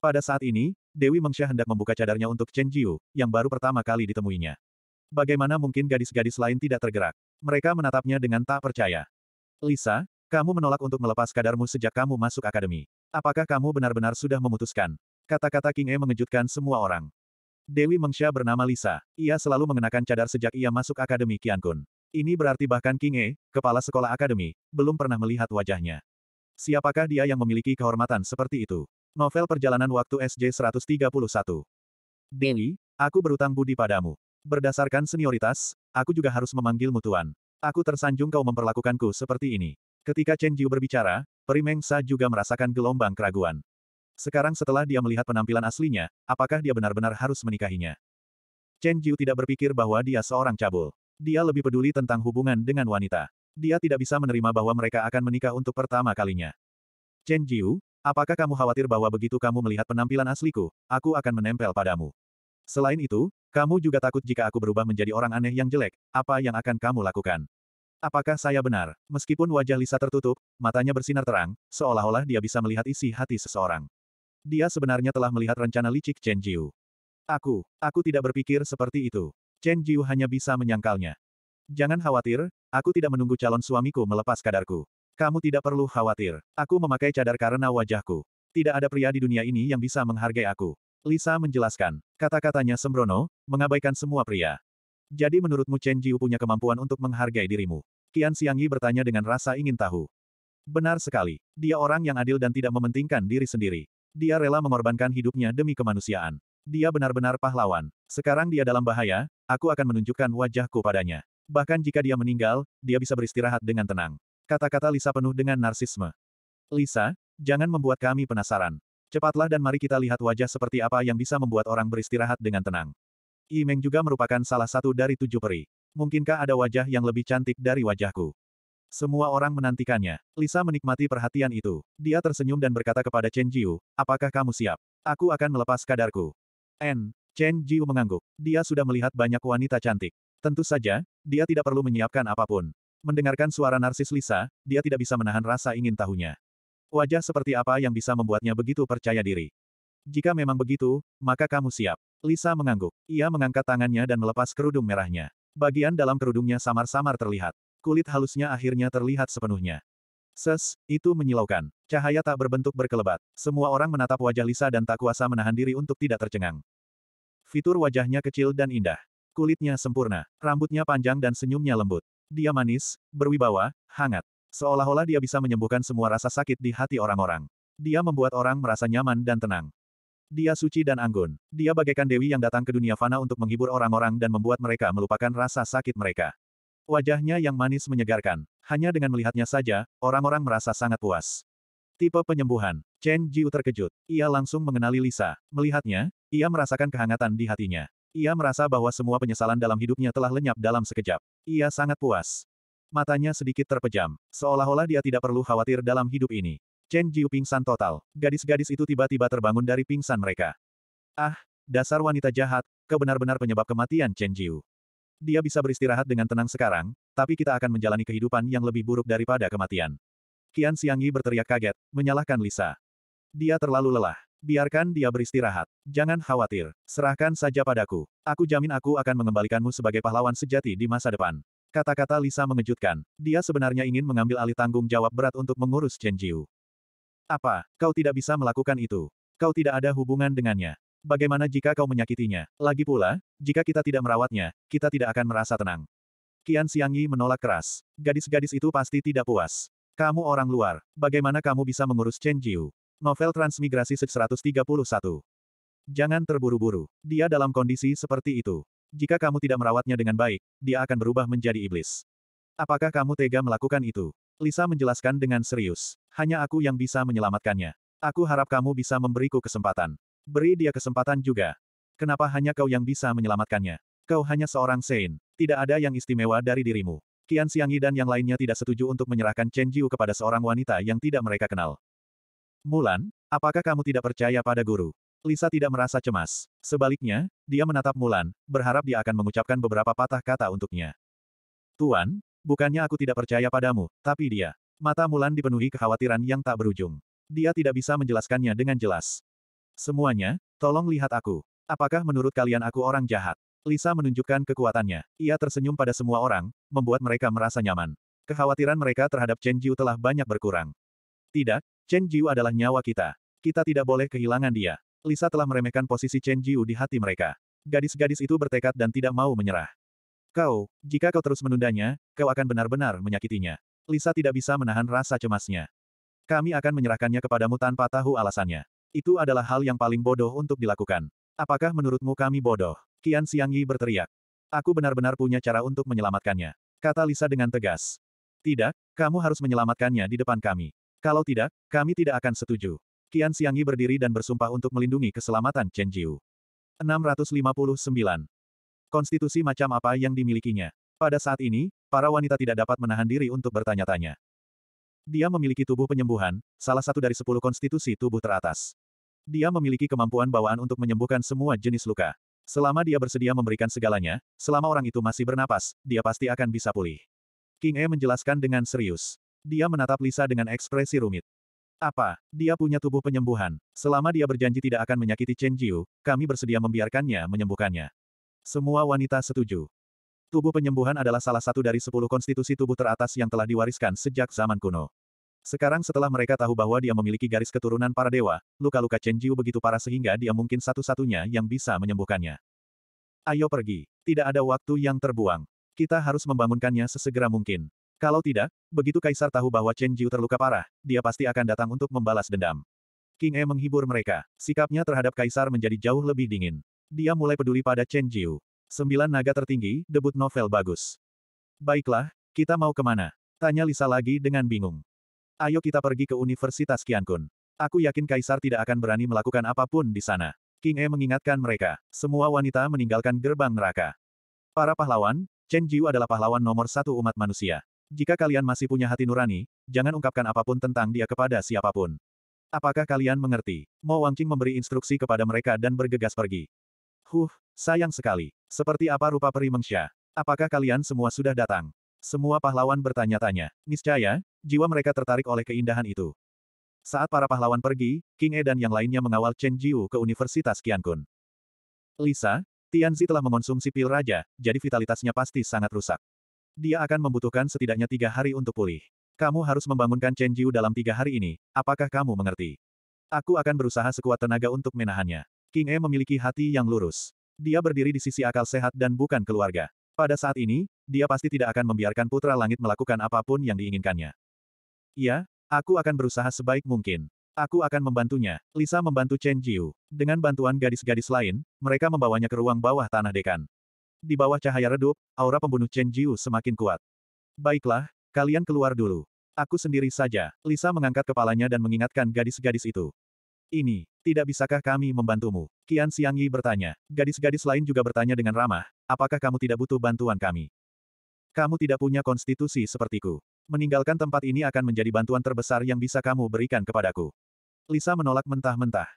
Pada saat ini, Dewi Mengsha hendak membuka cadarnya untuk Chen Jiu, yang baru pertama kali ditemuinya. Bagaimana mungkin gadis-gadis lain tidak tergerak? Mereka menatapnya dengan tak percaya. Lisa, kamu menolak untuk melepas kadarmu sejak kamu masuk akademi. Apakah kamu benar-benar sudah memutuskan? Kata-kata King E mengejutkan semua orang. Dewi Mengsha bernama Lisa. Ia selalu mengenakan cadar sejak ia masuk Akademi Kun. Ini berarti bahkan King E, kepala sekolah akademi, belum pernah melihat wajahnya. Siapakah dia yang memiliki kehormatan seperti itu? Novel Perjalanan Waktu SJ 131. Dewi, aku berutang budi padamu. Berdasarkan senioritas, aku juga harus memanggilmu tuan. Aku tersanjung kau memperlakukanku seperti ini. Ketika Chen Jiu berbicara, Perimeng Sa juga merasakan gelombang keraguan. Sekarang setelah dia melihat penampilan aslinya, apakah dia benar-benar harus menikahinya? Chen Jiu tidak berpikir bahwa dia seorang cabul. Dia lebih peduli tentang hubungan dengan wanita. Dia tidak bisa menerima bahwa mereka akan menikah untuk pertama kalinya. Chen Jiu, apakah kamu khawatir bahwa begitu kamu melihat penampilan asliku, aku akan menempel padamu? Selain itu, kamu juga takut jika aku berubah menjadi orang aneh yang jelek, apa yang akan kamu lakukan? Apakah saya benar? Meskipun wajah Lisa tertutup, matanya bersinar terang, seolah-olah dia bisa melihat isi hati seseorang. Dia sebenarnya telah melihat rencana licik Chen Jiu. Aku, aku tidak berpikir seperti itu. Chen Jiu hanya bisa menyangkalnya. Jangan khawatir, aku tidak menunggu calon suamiku melepas kadarku. Kamu tidak perlu khawatir. Aku memakai cadar karena wajahku. Tidak ada pria di dunia ini yang bisa menghargai aku. Lisa menjelaskan. Kata-katanya sembrono, mengabaikan semua pria. Jadi menurutmu Chen Jiu punya kemampuan untuk menghargai dirimu? Qian Yi bertanya dengan rasa ingin tahu. Benar sekali. Dia orang yang adil dan tidak mementingkan diri sendiri. Dia rela mengorbankan hidupnya demi kemanusiaan. Dia benar-benar pahlawan. Sekarang dia dalam bahaya, aku akan menunjukkan wajahku padanya. Bahkan jika dia meninggal, dia bisa beristirahat dengan tenang. Kata-kata Lisa penuh dengan narsisme. Lisa, jangan membuat kami penasaran. Cepatlah dan mari kita lihat wajah seperti apa yang bisa membuat orang beristirahat dengan tenang. Imeng juga merupakan salah satu dari tujuh peri. Mungkinkah ada wajah yang lebih cantik dari wajahku? Semua orang menantikannya. Lisa menikmati perhatian itu. Dia tersenyum dan berkata kepada Chen Jiu, apakah kamu siap? Aku akan melepas kadarku. N. Chen Jiu mengangguk. Dia sudah melihat banyak wanita cantik. Tentu saja, dia tidak perlu menyiapkan apapun. Mendengarkan suara narsis Lisa, dia tidak bisa menahan rasa ingin tahunya. Wajah seperti apa yang bisa membuatnya begitu percaya diri? Jika memang begitu, maka kamu siap. Lisa mengangguk. Ia mengangkat tangannya dan melepas kerudung merahnya. Bagian dalam kerudungnya samar-samar terlihat. Kulit halusnya akhirnya terlihat sepenuhnya. Ses, itu menyilaukan. Cahaya tak berbentuk berkelebat. Semua orang menatap wajah Lisa dan tak kuasa menahan diri untuk tidak tercengang. Fitur wajahnya kecil dan indah. Kulitnya sempurna, rambutnya panjang dan senyumnya lembut. Dia manis, berwibawa, hangat. Seolah-olah dia bisa menyembuhkan semua rasa sakit di hati orang-orang. Dia membuat orang merasa nyaman dan tenang. Dia suci dan anggun. Dia bagaikan dewi yang datang ke dunia fana untuk menghibur orang-orang dan membuat mereka melupakan rasa sakit mereka. Wajahnya yang manis menyegarkan. Hanya dengan melihatnya saja, orang-orang merasa sangat puas. Tipe penyembuhan. Chen Jiu terkejut. Ia langsung mengenali Lisa. Melihatnya, ia merasakan kehangatan di hatinya. Ia merasa bahwa semua penyesalan dalam hidupnya telah lenyap dalam sekejap. Ia sangat puas. Matanya sedikit terpejam. Seolah-olah dia tidak perlu khawatir dalam hidup ini. Chen Jiu pingsan total. Gadis-gadis itu tiba-tiba terbangun dari pingsan mereka. Ah, dasar wanita jahat, kebenar benar penyebab kematian Chen Jiu. Dia bisa beristirahat dengan tenang sekarang, tapi kita akan menjalani kehidupan yang lebih buruk daripada kematian. Qian Xiangyi berteriak kaget, menyalahkan Lisa. Dia terlalu lelah. Biarkan dia beristirahat. Jangan khawatir. Serahkan saja padaku. Aku jamin aku akan mengembalikanmu sebagai pahlawan sejati di masa depan. Kata-kata Lisa mengejutkan. Dia sebenarnya ingin mengambil alih tanggung jawab berat untuk mengurus Chen Jiu. Apa, kau tidak bisa melakukan itu? Kau tidak ada hubungan dengannya. Bagaimana jika kau menyakitinya? Lagi pula, jika kita tidak merawatnya, kita tidak akan merasa tenang. Qian Xiangyi menolak keras. Gadis-gadis itu pasti tidak puas. Kamu orang luar. Bagaimana kamu bisa mengurus Chen Jiu? Novel Transmigrasi 131. Jangan terburu-buru. Dia dalam kondisi seperti itu. Jika kamu tidak merawatnya dengan baik, dia akan berubah menjadi iblis. Apakah kamu tega melakukan itu? Lisa menjelaskan dengan serius. Hanya aku yang bisa menyelamatkannya. Aku harap kamu bisa memberiku kesempatan. Beri dia kesempatan juga. Kenapa hanya kau yang bisa menyelamatkannya? Kau hanya seorang Sein. Tidak ada yang istimewa dari dirimu. Kian Xiangyi dan yang lainnya tidak setuju untuk menyerahkan Chen Jiu kepada seorang wanita yang tidak mereka kenal. Mulan, apakah kamu tidak percaya pada guru? Lisa tidak merasa cemas. Sebaliknya, dia menatap Mulan, berharap dia akan mengucapkan beberapa patah kata untuknya. Tuan, bukannya aku tidak percaya padamu, tapi dia. Mata Mulan dipenuhi kekhawatiran yang tak berujung. Dia tidak bisa menjelaskannya dengan jelas. Semuanya, tolong lihat aku. Apakah menurut kalian aku orang jahat? Lisa menunjukkan kekuatannya. Ia tersenyum pada semua orang, membuat mereka merasa nyaman. Kekhawatiran mereka terhadap Chen Jiu telah banyak berkurang. Tidak, Chen Jiu adalah nyawa kita. Kita tidak boleh kehilangan dia. Lisa telah meremehkan posisi Chen Jiu di hati mereka. Gadis-gadis itu bertekad dan tidak mau menyerah. Kau, jika kau terus menundanya, kau akan benar-benar menyakitinya. Lisa tidak bisa menahan rasa cemasnya. Kami akan menyerahkannya kepadamu tanpa tahu alasannya. Itu adalah hal yang paling bodoh untuk dilakukan. Apakah menurutmu kami bodoh? Qian Yi berteriak. Aku benar-benar punya cara untuk menyelamatkannya. Kata Lisa dengan tegas. Tidak, kamu harus menyelamatkannya di depan kami. Kalau tidak, kami tidak akan setuju. Qian Yi berdiri dan bersumpah untuk melindungi keselamatan Chen Jiu. 659. Konstitusi macam apa yang dimilikinya? Pada saat ini, para wanita tidak dapat menahan diri untuk bertanya-tanya. Dia memiliki tubuh penyembuhan, salah satu dari sepuluh konstitusi tubuh teratas. Dia memiliki kemampuan bawaan untuk menyembuhkan semua jenis luka. Selama dia bersedia memberikan segalanya, selama orang itu masih bernapas, dia pasti akan bisa pulih. King E menjelaskan dengan serius. Dia menatap Lisa dengan ekspresi rumit. Apa? Dia punya tubuh penyembuhan. Selama dia berjanji tidak akan menyakiti Chen Jiu, kami bersedia membiarkannya menyembuhkannya. Semua wanita setuju. Tubuh penyembuhan adalah salah satu dari sepuluh konstitusi tubuh teratas yang telah diwariskan sejak zaman kuno. Sekarang setelah mereka tahu bahwa dia memiliki garis keturunan para dewa, luka-luka Chen Jiu begitu parah sehingga dia mungkin satu-satunya yang bisa menyembuhkannya. Ayo pergi. Tidak ada waktu yang terbuang. Kita harus membangunkannya sesegera mungkin. Kalau tidak, begitu Kaisar tahu bahwa Chen Jiu terluka parah, dia pasti akan datang untuk membalas dendam. King E menghibur mereka. Sikapnya terhadap Kaisar menjadi jauh lebih dingin. Dia mulai peduli pada Chen Jiu. Sembilan naga tertinggi, debut novel bagus. Baiklah, kita mau kemana? Tanya Lisa lagi dengan bingung. Ayo kita pergi ke Universitas Qiankun. Aku yakin Kaisar tidak akan berani melakukan apapun di sana. King E mengingatkan mereka. Semua wanita meninggalkan gerbang neraka. Para pahlawan, Chen Jiu adalah pahlawan nomor satu umat manusia. Jika kalian masih punya hati nurani, jangan ungkapkan apapun tentang dia kepada siapapun. Apakah kalian mengerti? Mo Wangqing memberi instruksi kepada mereka dan bergegas pergi. Huh, sayang sekali. Seperti apa rupa peri Mengsya? Apakah kalian semua sudah datang? Semua pahlawan bertanya-tanya. Niscaya, jiwa mereka tertarik oleh keindahan itu. Saat para pahlawan pergi, King E dan yang lainnya mengawal Chen Jiu ke Universitas Qiankun. Lisa, Tianzi telah mengonsumsi pil raja, jadi vitalitasnya pasti sangat rusak. Dia akan membutuhkan setidaknya tiga hari untuk pulih. Kamu harus membangunkan Chen Jiu dalam tiga hari ini, apakah kamu mengerti? Aku akan berusaha sekuat tenaga untuk menahannya. King E memiliki hati yang lurus. Dia berdiri di sisi akal sehat dan bukan keluarga. Pada saat ini, dia pasti tidak akan membiarkan Putra Langit melakukan apapun yang diinginkannya. Iya, aku akan berusaha sebaik mungkin. Aku akan membantunya. Lisa membantu Chen Jiu. Dengan bantuan gadis-gadis lain, mereka membawanya ke ruang bawah tanah dekan. Di bawah cahaya redup, aura pembunuh Chen Jiu semakin kuat. Baiklah, kalian keluar dulu. Aku sendiri saja. Lisa mengangkat kepalanya dan mengingatkan gadis-gadis itu. Ini, tidak bisakah kami membantumu? Qian Xiangyi bertanya. Gadis-gadis lain juga bertanya dengan ramah, apakah kamu tidak butuh bantuan kami? Kamu tidak punya konstitusi sepertiku. Meninggalkan tempat ini akan menjadi bantuan terbesar yang bisa kamu berikan kepadaku. Lisa menolak mentah-mentah.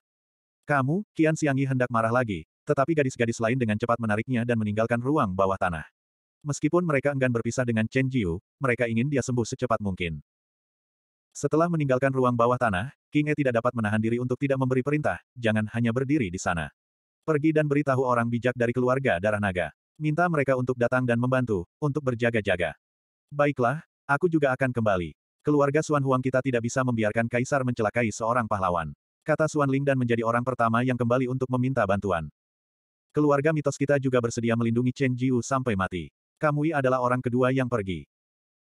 Kamu, Kian Siangi hendak marah lagi, tetapi gadis-gadis lain dengan cepat menariknya dan meninggalkan ruang bawah tanah. Meskipun mereka enggan berpisah dengan Chen Jiu, mereka ingin dia sembuh secepat mungkin. Setelah meninggalkan ruang bawah tanah, King E tidak dapat menahan diri untuk tidak memberi perintah, jangan hanya berdiri di sana. Pergi dan beritahu orang bijak dari keluarga darah naga. Minta mereka untuk datang dan membantu, untuk berjaga-jaga. Baiklah, aku juga akan kembali. Keluarga Suan Huang kita tidak bisa membiarkan Kaisar mencelakai seorang pahlawan. Kata Suan Ling dan menjadi orang pertama yang kembali untuk meminta bantuan. Keluarga mitos kita juga bersedia melindungi Chen Jiu sampai mati. Kamui adalah orang kedua yang pergi.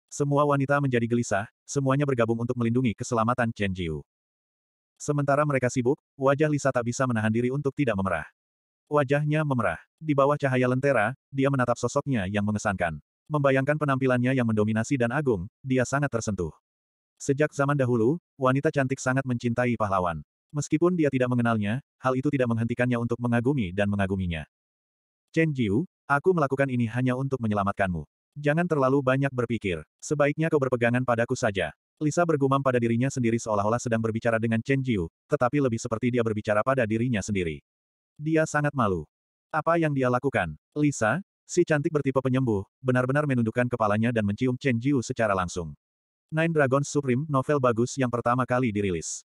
Semua wanita menjadi gelisah, semuanya bergabung untuk melindungi keselamatan Chen Jiu. Sementara mereka sibuk, wajah Lisa tak bisa menahan diri untuk tidak memerah. Wajahnya memerah. Di bawah cahaya lentera, dia menatap sosoknya yang mengesankan. Membayangkan penampilannya yang mendominasi dan agung, dia sangat tersentuh. Sejak zaman dahulu, wanita cantik sangat mencintai pahlawan. Meskipun dia tidak mengenalnya, hal itu tidak menghentikannya untuk mengagumi dan mengaguminya. Chen Jiu, aku melakukan ini hanya untuk menyelamatkanmu. Jangan terlalu banyak berpikir. Sebaiknya kau berpegangan padaku saja. Lisa bergumam pada dirinya sendiri seolah-olah sedang berbicara dengan Chen Jiu, tetapi lebih seperti dia berbicara pada dirinya sendiri. Dia sangat malu. Apa yang dia lakukan? Lisa, si cantik bertipe penyembuh, benar-benar menundukkan kepalanya dan mencium Chen Jiu secara langsung. Nine Dragons Supreme, novel bagus yang pertama kali dirilis.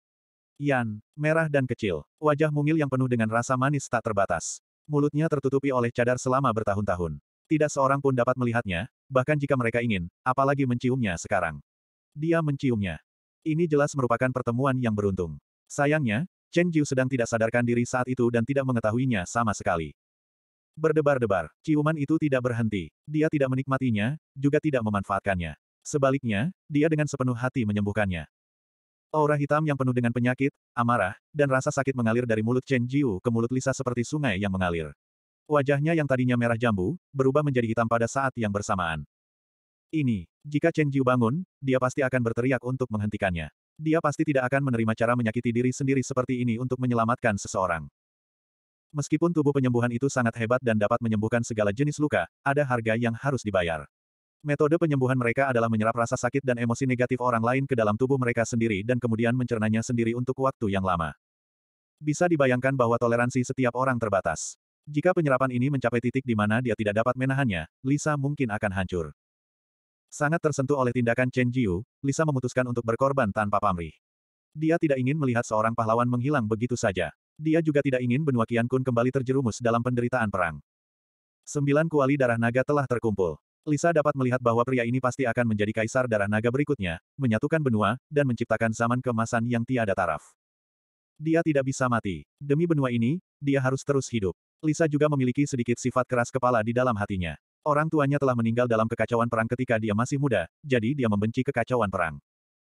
Yan, merah dan kecil, wajah mungil yang penuh dengan rasa manis tak terbatas. Mulutnya tertutupi oleh cadar selama bertahun-tahun. Tidak seorang pun dapat melihatnya, bahkan jika mereka ingin, apalagi menciumnya sekarang. Dia menciumnya. Ini jelas merupakan pertemuan yang beruntung. Sayangnya, Chen Jiu sedang tidak sadarkan diri saat itu dan tidak mengetahuinya sama sekali. Berdebar-debar, ciuman itu tidak berhenti. Dia tidak menikmatinya, juga tidak memanfaatkannya. Sebaliknya, dia dengan sepenuh hati menyembuhkannya. Aura hitam yang penuh dengan penyakit, amarah, dan rasa sakit mengalir dari mulut Chen Jiu ke mulut Lisa seperti sungai yang mengalir. Wajahnya yang tadinya merah jambu, berubah menjadi hitam pada saat yang bersamaan. Ini, jika Chen Jiu bangun, dia pasti akan berteriak untuk menghentikannya. Dia pasti tidak akan menerima cara menyakiti diri sendiri seperti ini untuk menyelamatkan seseorang. Meskipun tubuh penyembuhan itu sangat hebat dan dapat menyembuhkan segala jenis luka, ada harga yang harus dibayar. Metode penyembuhan mereka adalah menyerap rasa sakit dan emosi negatif orang lain ke dalam tubuh mereka sendiri dan kemudian mencernanya sendiri untuk waktu yang lama. Bisa dibayangkan bahwa toleransi setiap orang terbatas. Jika penyerapan ini mencapai titik di mana dia tidak dapat menahannya, Lisa mungkin akan hancur. Sangat tersentuh oleh tindakan Chen Jiu, Lisa memutuskan untuk berkorban tanpa pamrih. Dia tidak ingin melihat seorang pahlawan menghilang begitu saja. Dia juga tidak ingin benua Qian Kun kembali terjerumus dalam penderitaan perang. Sembilan kuali darah naga telah terkumpul. Lisa dapat melihat bahwa pria ini pasti akan menjadi kaisar darah naga berikutnya, menyatukan benua, dan menciptakan zaman kemasan yang tiada taraf. Dia tidak bisa mati. Demi benua ini, dia harus terus hidup. Lisa juga memiliki sedikit sifat keras kepala di dalam hatinya. Orang tuanya telah meninggal dalam kekacauan perang ketika dia masih muda, jadi dia membenci kekacauan perang.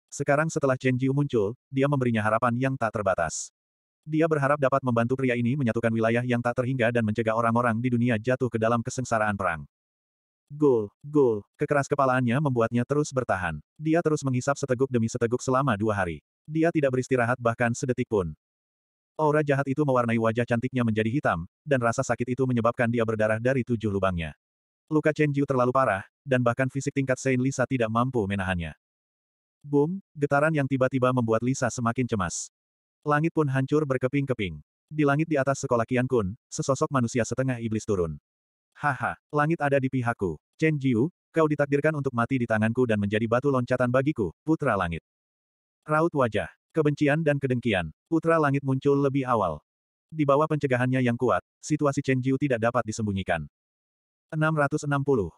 Sekarang setelah Chen Jiu muncul, dia memberinya harapan yang tak terbatas. Dia berharap dapat membantu pria ini menyatukan wilayah yang tak terhingga dan mencegah orang-orang di dunia jatuh ke dalam kesengsaraan perang. Gol, gol, kekeras kepalaannya membuatnya terus bertahan. Dia terus menghisap seteguk demi seteguk selama dua hari. Dia tidak beristirahat bahkan sedetik pun. Aura jahat itu mewarnai wajah cantiknya menjadi hitam, dan rasa sakit itu menyebabkan dia berdarah dari tujuh lubangnya. Luka Chen Jiu terlalu parah, dan bahkan fisik tingkat Saint Lisa tidak mampu menahannya. Boom, getaran yang tiba-tiba membuat Lisa semakin cemas. Langit pun hancur berkeping-keping. Di langit di atas sekolah Qian Kun, sesosok manusia setengah iblis turun. Haha, langit ada di pihakku. Chen Jiu, kau ditakdirkan untuk mati di tanganku dan menjadi batu loncatan bagiku, putra langit. Raut wajah, kebencian dan kedengkian, putra langit muncul lebih awal. Di bawah pencegahannya yang kuat, situasi Chen Jiu tidak dapat disembunyikan. 660.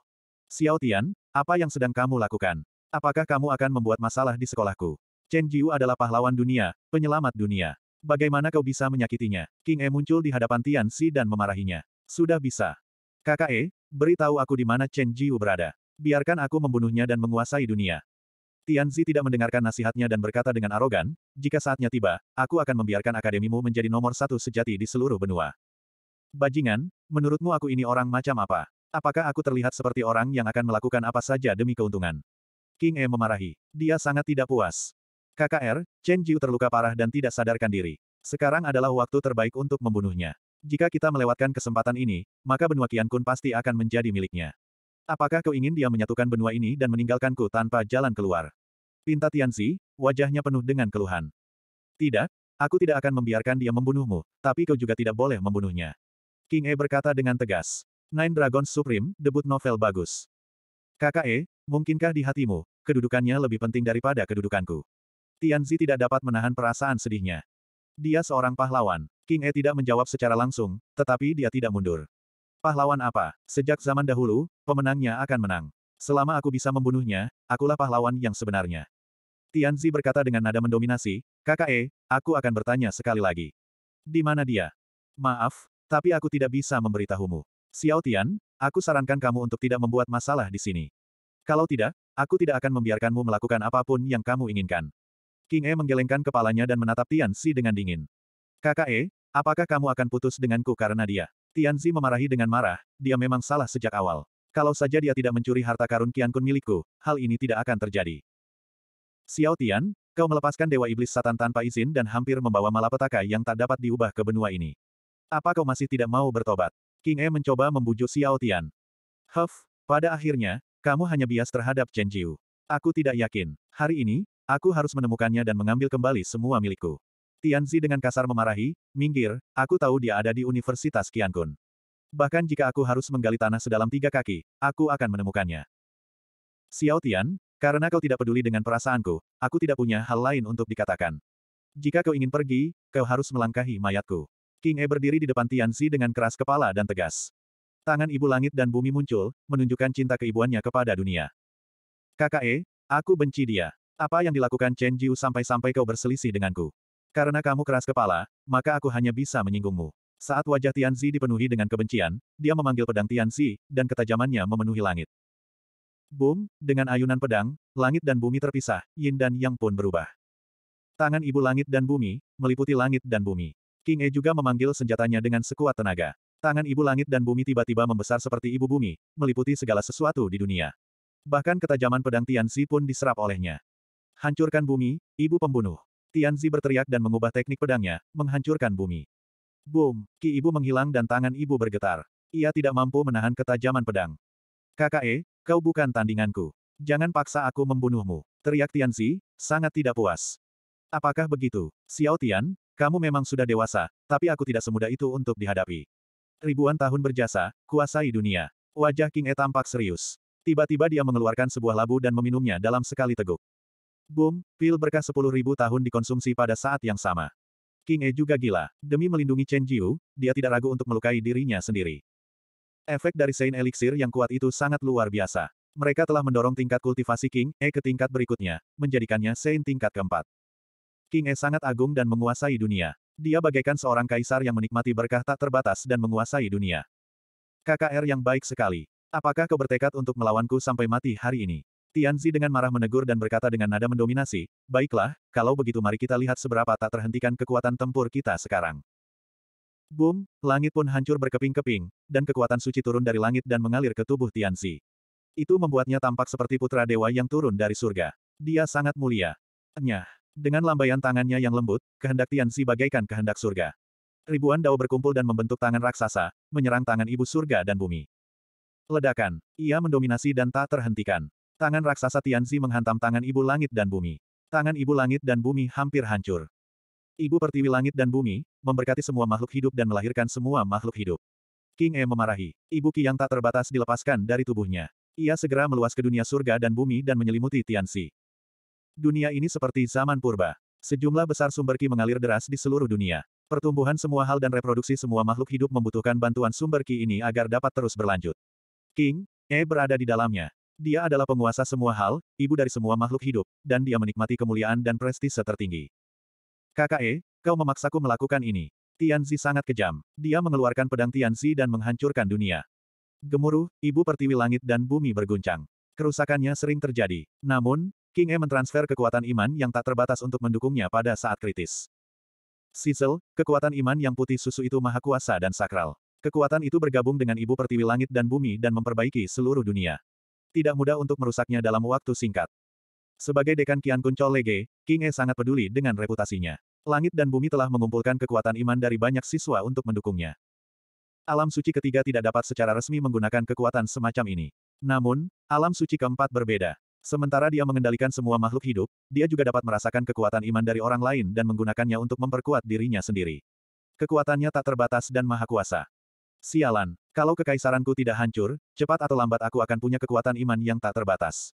Xiao Tian, apa yang sedang kamu lakukan? Apakah kamu akan membuat masalah di sekolahku? Chen Jiu adalah pahlawan dunia, penyelamat dunia. Bagaimana kau bisa menyakitinya? King E muncul di hadapan Tian Si dan memarahinya. Sudah bisa. Kakak E, beritahu aku di mana Chen Jiu berada. Biarkan aku membunuhnya dan menguasai dunia. Tian Tianzi tidak mendengarkan nasihatnya dan berkata dengan arogan, jika saatnya tiba, aku akan membiarkan akademimu menjadi nomor satu sejati di seluruh benua. Bajingan, menurutmu aku ini orang macam apa? Apakah aku terlihat seperti orang yang akan melakukan apa saja demi keuntungan? King E memarahi. Dia sangat tidak puas. KKR, Chen Jiu terluka parah dan tidak sadarkan diri. Sekarang adalah waktu terbaik untuk membunuhnya. Jika kita melewatkan kesempatan ini, maka benua Kian Kun pasti akan menjadi miliknya. Apakah kau ingin dia menyatukan benua ini dan meninggalkanku tanpa jalan keluar? Pinta Tianzi, wajahnya penuh dengan keluhan. Tidak, aku tidak akan membiarkan dia membunuhmu, tapi kau juga tidak boleh membunuhnya. King E berkata dengan tegas. Nine Dragons Supreme, debut novel bagus. KKE, mungkinkah di hatimu, kedudukannya lebih penting daripada kedudukanku? Tianzi tidak dapat menahan perasaan sedihnya. Dia seorang pahlawan. King E tidak menjawab secara langsung, tetapi dia tidak mundur. Pahlawan apa? Sejak zaman dahulu, pemenangnya akan menang. Selama aku bisa membunuhnya, akulah pahlawan yang sebenarnya. Tianzi berkata dengan nada mendominasi, KKE, aku akan bertanya sekali lagi. Di mana dia? Maaf, tapi aku tidak bisa memberitahumu. Xiao Tian, aku sarankan kamu untuk tidak membuat masalah di sini. Kalau tidak, aku tidak akan membiarkanmu melakukan apapun yang kamu inginkan. King E menggelengkan kepalanya dan menatap Tian Xi dengan dingin. Kakak E, apakah kamu akan putus denganku karena dia? Tian Xi memarahi dengan marah, dia memang salah sejak awal. Kalau saja dia tidak mencuri harta karun Kian Kun milikku, hal ini tidak akan terjadi. Xiao Tian, kau melepaskan Dewa Iblis Satan tanpa izin dan hampir membawa malapetaka yang tak dapat diubah ke benua ini. Apa kau masih tidak mau bertobat? King E mencoba membujuk Xiao Tian. Huff, pada akhirnya, kamu hanya bias terhadap Chen Jiu. Aku tidak yakin. Hari ini, aku harus menemukannya dan mengambil kembali semua milikku. Tianzi dengan kasar memarahi, minggir, aku tahu dia ada di Universitas Qiankun. Bahkan jika aku harus menggali tanah sedalam tiga kaki, aku akan menemukannya. Xiao Tian, karena kau tidak peduli dengan perasaanku, aku tidak punya hal lain untuk dikatakan. Jika kau ingin pergi, kau harus melangkahi mayatku. King E berdiri di depan Tian Xi dengan keras kepala dan tegas. Tangan ibu langit dan bumi muncul, menunjukkan cinta keibuannya kepada dunia. Kakak E, aku benci dia. Apa yang dilakukan Chen Jiu sampai-sampai kau berselisih denganku? Karena kamu keras kepala, maka aku hanya bisa menyinggungmu. Saat wajah Tian Tianzi dipenuhi dengan kebencian, dia memanggil pedang Tian Tianzi, dan ketajamannya memenuhi langit. Boom, dengan ayunan pedang, langit dan bumi terpisah, yin dan yang pun berubah. Tangan ibu langit dan bumi, meliputi langit dan bumi. King E juga memanggil senjatanya dengan sekuat tenaga. Tangan ibu langit dan bumi tiba-tiba membesar seperti ibu bumi, meliputi segala sesuatu di dunia. Bahkan ketajaman pedang Tianzi pun diserap olehnya. Hancurkan bumi, ibu pembunuh. Tianzi berteriak dan mengubah teknik pedangnya, menghancurkan bumi. Boom, ki ibu menghilang dan tangan ibu bergetar. Ia tidak mampu menahan ketajaman pedang. Kakak E, kau bukan tandinganku. Jangan paksa aku membunuhmu. Teriak Tianzi, sangat tidak puas. Apakah begitu? Xiao Tian, kamu memang sudah dewasa, tapi aku tidak semudah itu untuk dihadapi. Ribuan tahun berjasa, kuasai dunia. Wajah King E tampak serius. Tiba-tiba dia mengeluarkan sebuah labu dan meminumnya dalam sekali teguk. Boom, pil berkah ribu tahun dikonsumsi pada saat yang sama. King E juga gila. Demi melindungi Chen Jiu, dia tidak ragu untuk melukai dirinya sendiri. Efek dari Saint Elixir yang kuat itu sangat luar biasa. Mereka telah mendorong tingkat kultivasi King E ke tingkat berikutnya, menjadikannya Saint tingkat keempat. King E sangat agung dan menguasai dunia. Dia bagaikan seorang kaisar yang menikmati berkah tak terbatas dan menguasai dunia. KKR yang baik sekali. Apakah kau bertekad untuk melawanku sampai mati hari ini? Tianzi dengan marah menegur dan berkata dengan nada mendominasi, Baiklah, kalau begitu mari kita lihat seberapa tak terhentikan kekuatan tempur kita sekarang. Boom, langit pun hancur berkeping-keping, dan kekuatan suci turun dari langit dan mengalir ke tubuh Tianzi. Itu membuatnya tampak seperti putra dewa yang turun dari surga. Dia sangat mulia. Enyah. Dengan lambaian tangannya yang lembut, kehendak Tianzi bagaikan kehendak surga. Ribuan dao berkumpul dan membentuk tangan raksasa, menyerang tangan ibu surga dan bumi. Ledakan. Ia mendominasi dan tak terhentikan. Tangan raksasa Tianzi menghantam tangan ibu langit dan bumi. Tangan ibu langit dan bumi hampir hancur. Ibu pertiwi langit dan bumi, memberkati semua makhluk hidup dan melahirkan semua makhluk hidup. King E memarahi. Ibu Ki yang tak terbatas dilepaskan dari tubuhnya. Ia segera meluas ke dunia surga dan bumi dan menyelimuti Tianzi. Dunia ini seperti zaman purba. Sejumlah besar sumber ki mengalir deras di seluruh dunia. Pertumbuhan semua hal dan reproduksi semua makhluk hidup membutuhkan bantuan sumber ki ini agar dapat terus berlanjut. King, E berada di dalamnya. Dia adalah penguasa semua hal, ibu dari semua makhluk hidup, dan dia menikmati kemuliaan dan prestise tertinggi. Kakak E, kau memaksaku melakukan ini. Tianzi sangat kejam. Dia mengeluarkan pedang Tianzi dan menghancurkan dunia. Gemuruh, ibu pertiwi langit dan bumi berguncang. Kerusakannya sering terjadi. Namun, King E mentransfer kekuatan iman yang tak terbatas untuk mendukungnya pada saat kritis. Sizzle, kekuatan iman yang putih susu itu maha kuasa dan sakral. Kekuatan itu bergabung dengan ibu pertiwi langit dan bumi dan memperbaiki seluruh dunia. Tidak mudah untuk merusaknya dalam waktu singkat. Sebagai dekan Kian Kuncol Lege, King E sangat peduli dengan reputasinya. Langit dan bumi telah mengumpulkan kekuatan iman dari banyak siswa untuk mendukungnya. Alam suci ketiga tidak dapat secara resmi menggunakan kekuatan semacam ini. Namun, alam suci keempat berbeda. Sementara dia mengendalikan semua makhluk hidup, dia juga dapat merasakan kekuatan iman dari orang lain dan menggunakannya untuk memperkuat dirinya sendiri. Kekuatannya tak terbatas dan maha kuasa. Sialan, kalau kekaisaranku tidak hancur, cepat atau lambat aku akan punya kekuatan iman yang tak terbatas.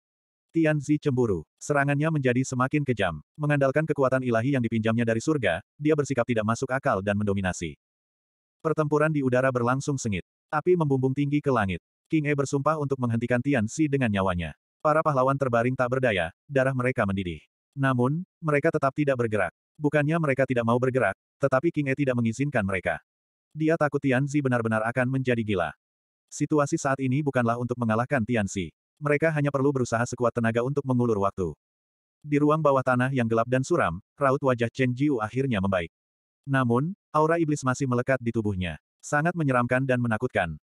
Tian Tianzi cemburu. Serangannya menjadi semakin kejam. Mengandalkan kekuatan ilahi yang dipinjamnya dari surga, dia bersikap tidak masuk akal dan mendominasi. Pertempuran di udara berlangsung sengit. Api membumbung tinggi ke langit. King E bersumpah untuk menghentikan Tian Tianzi dengan nyawanya. Para pahlawan terbaring tak berdaya, darah mereka mendidih. Namun, mereka tetap tidak bergerak. Bukannya mereka tidak mau bergerak, tetapi King E tidak mengizinkan mereka. Dia takut Tian Tianzi benar-benar akan menjadi gila. Situasi saat ini bukanlah untuk mengalahkan Tian Tianzi. Mereka hanya perlu berusaha sekuat tenaga untuk mengulur waktu. Di ruang bawah tanah yang gelap dan suram, raut wajah Chen Jiu akhirnya membaik. Namun, aura iblis masih melekat di tubuhnya. Sangat menyeramkan dan menakutkan.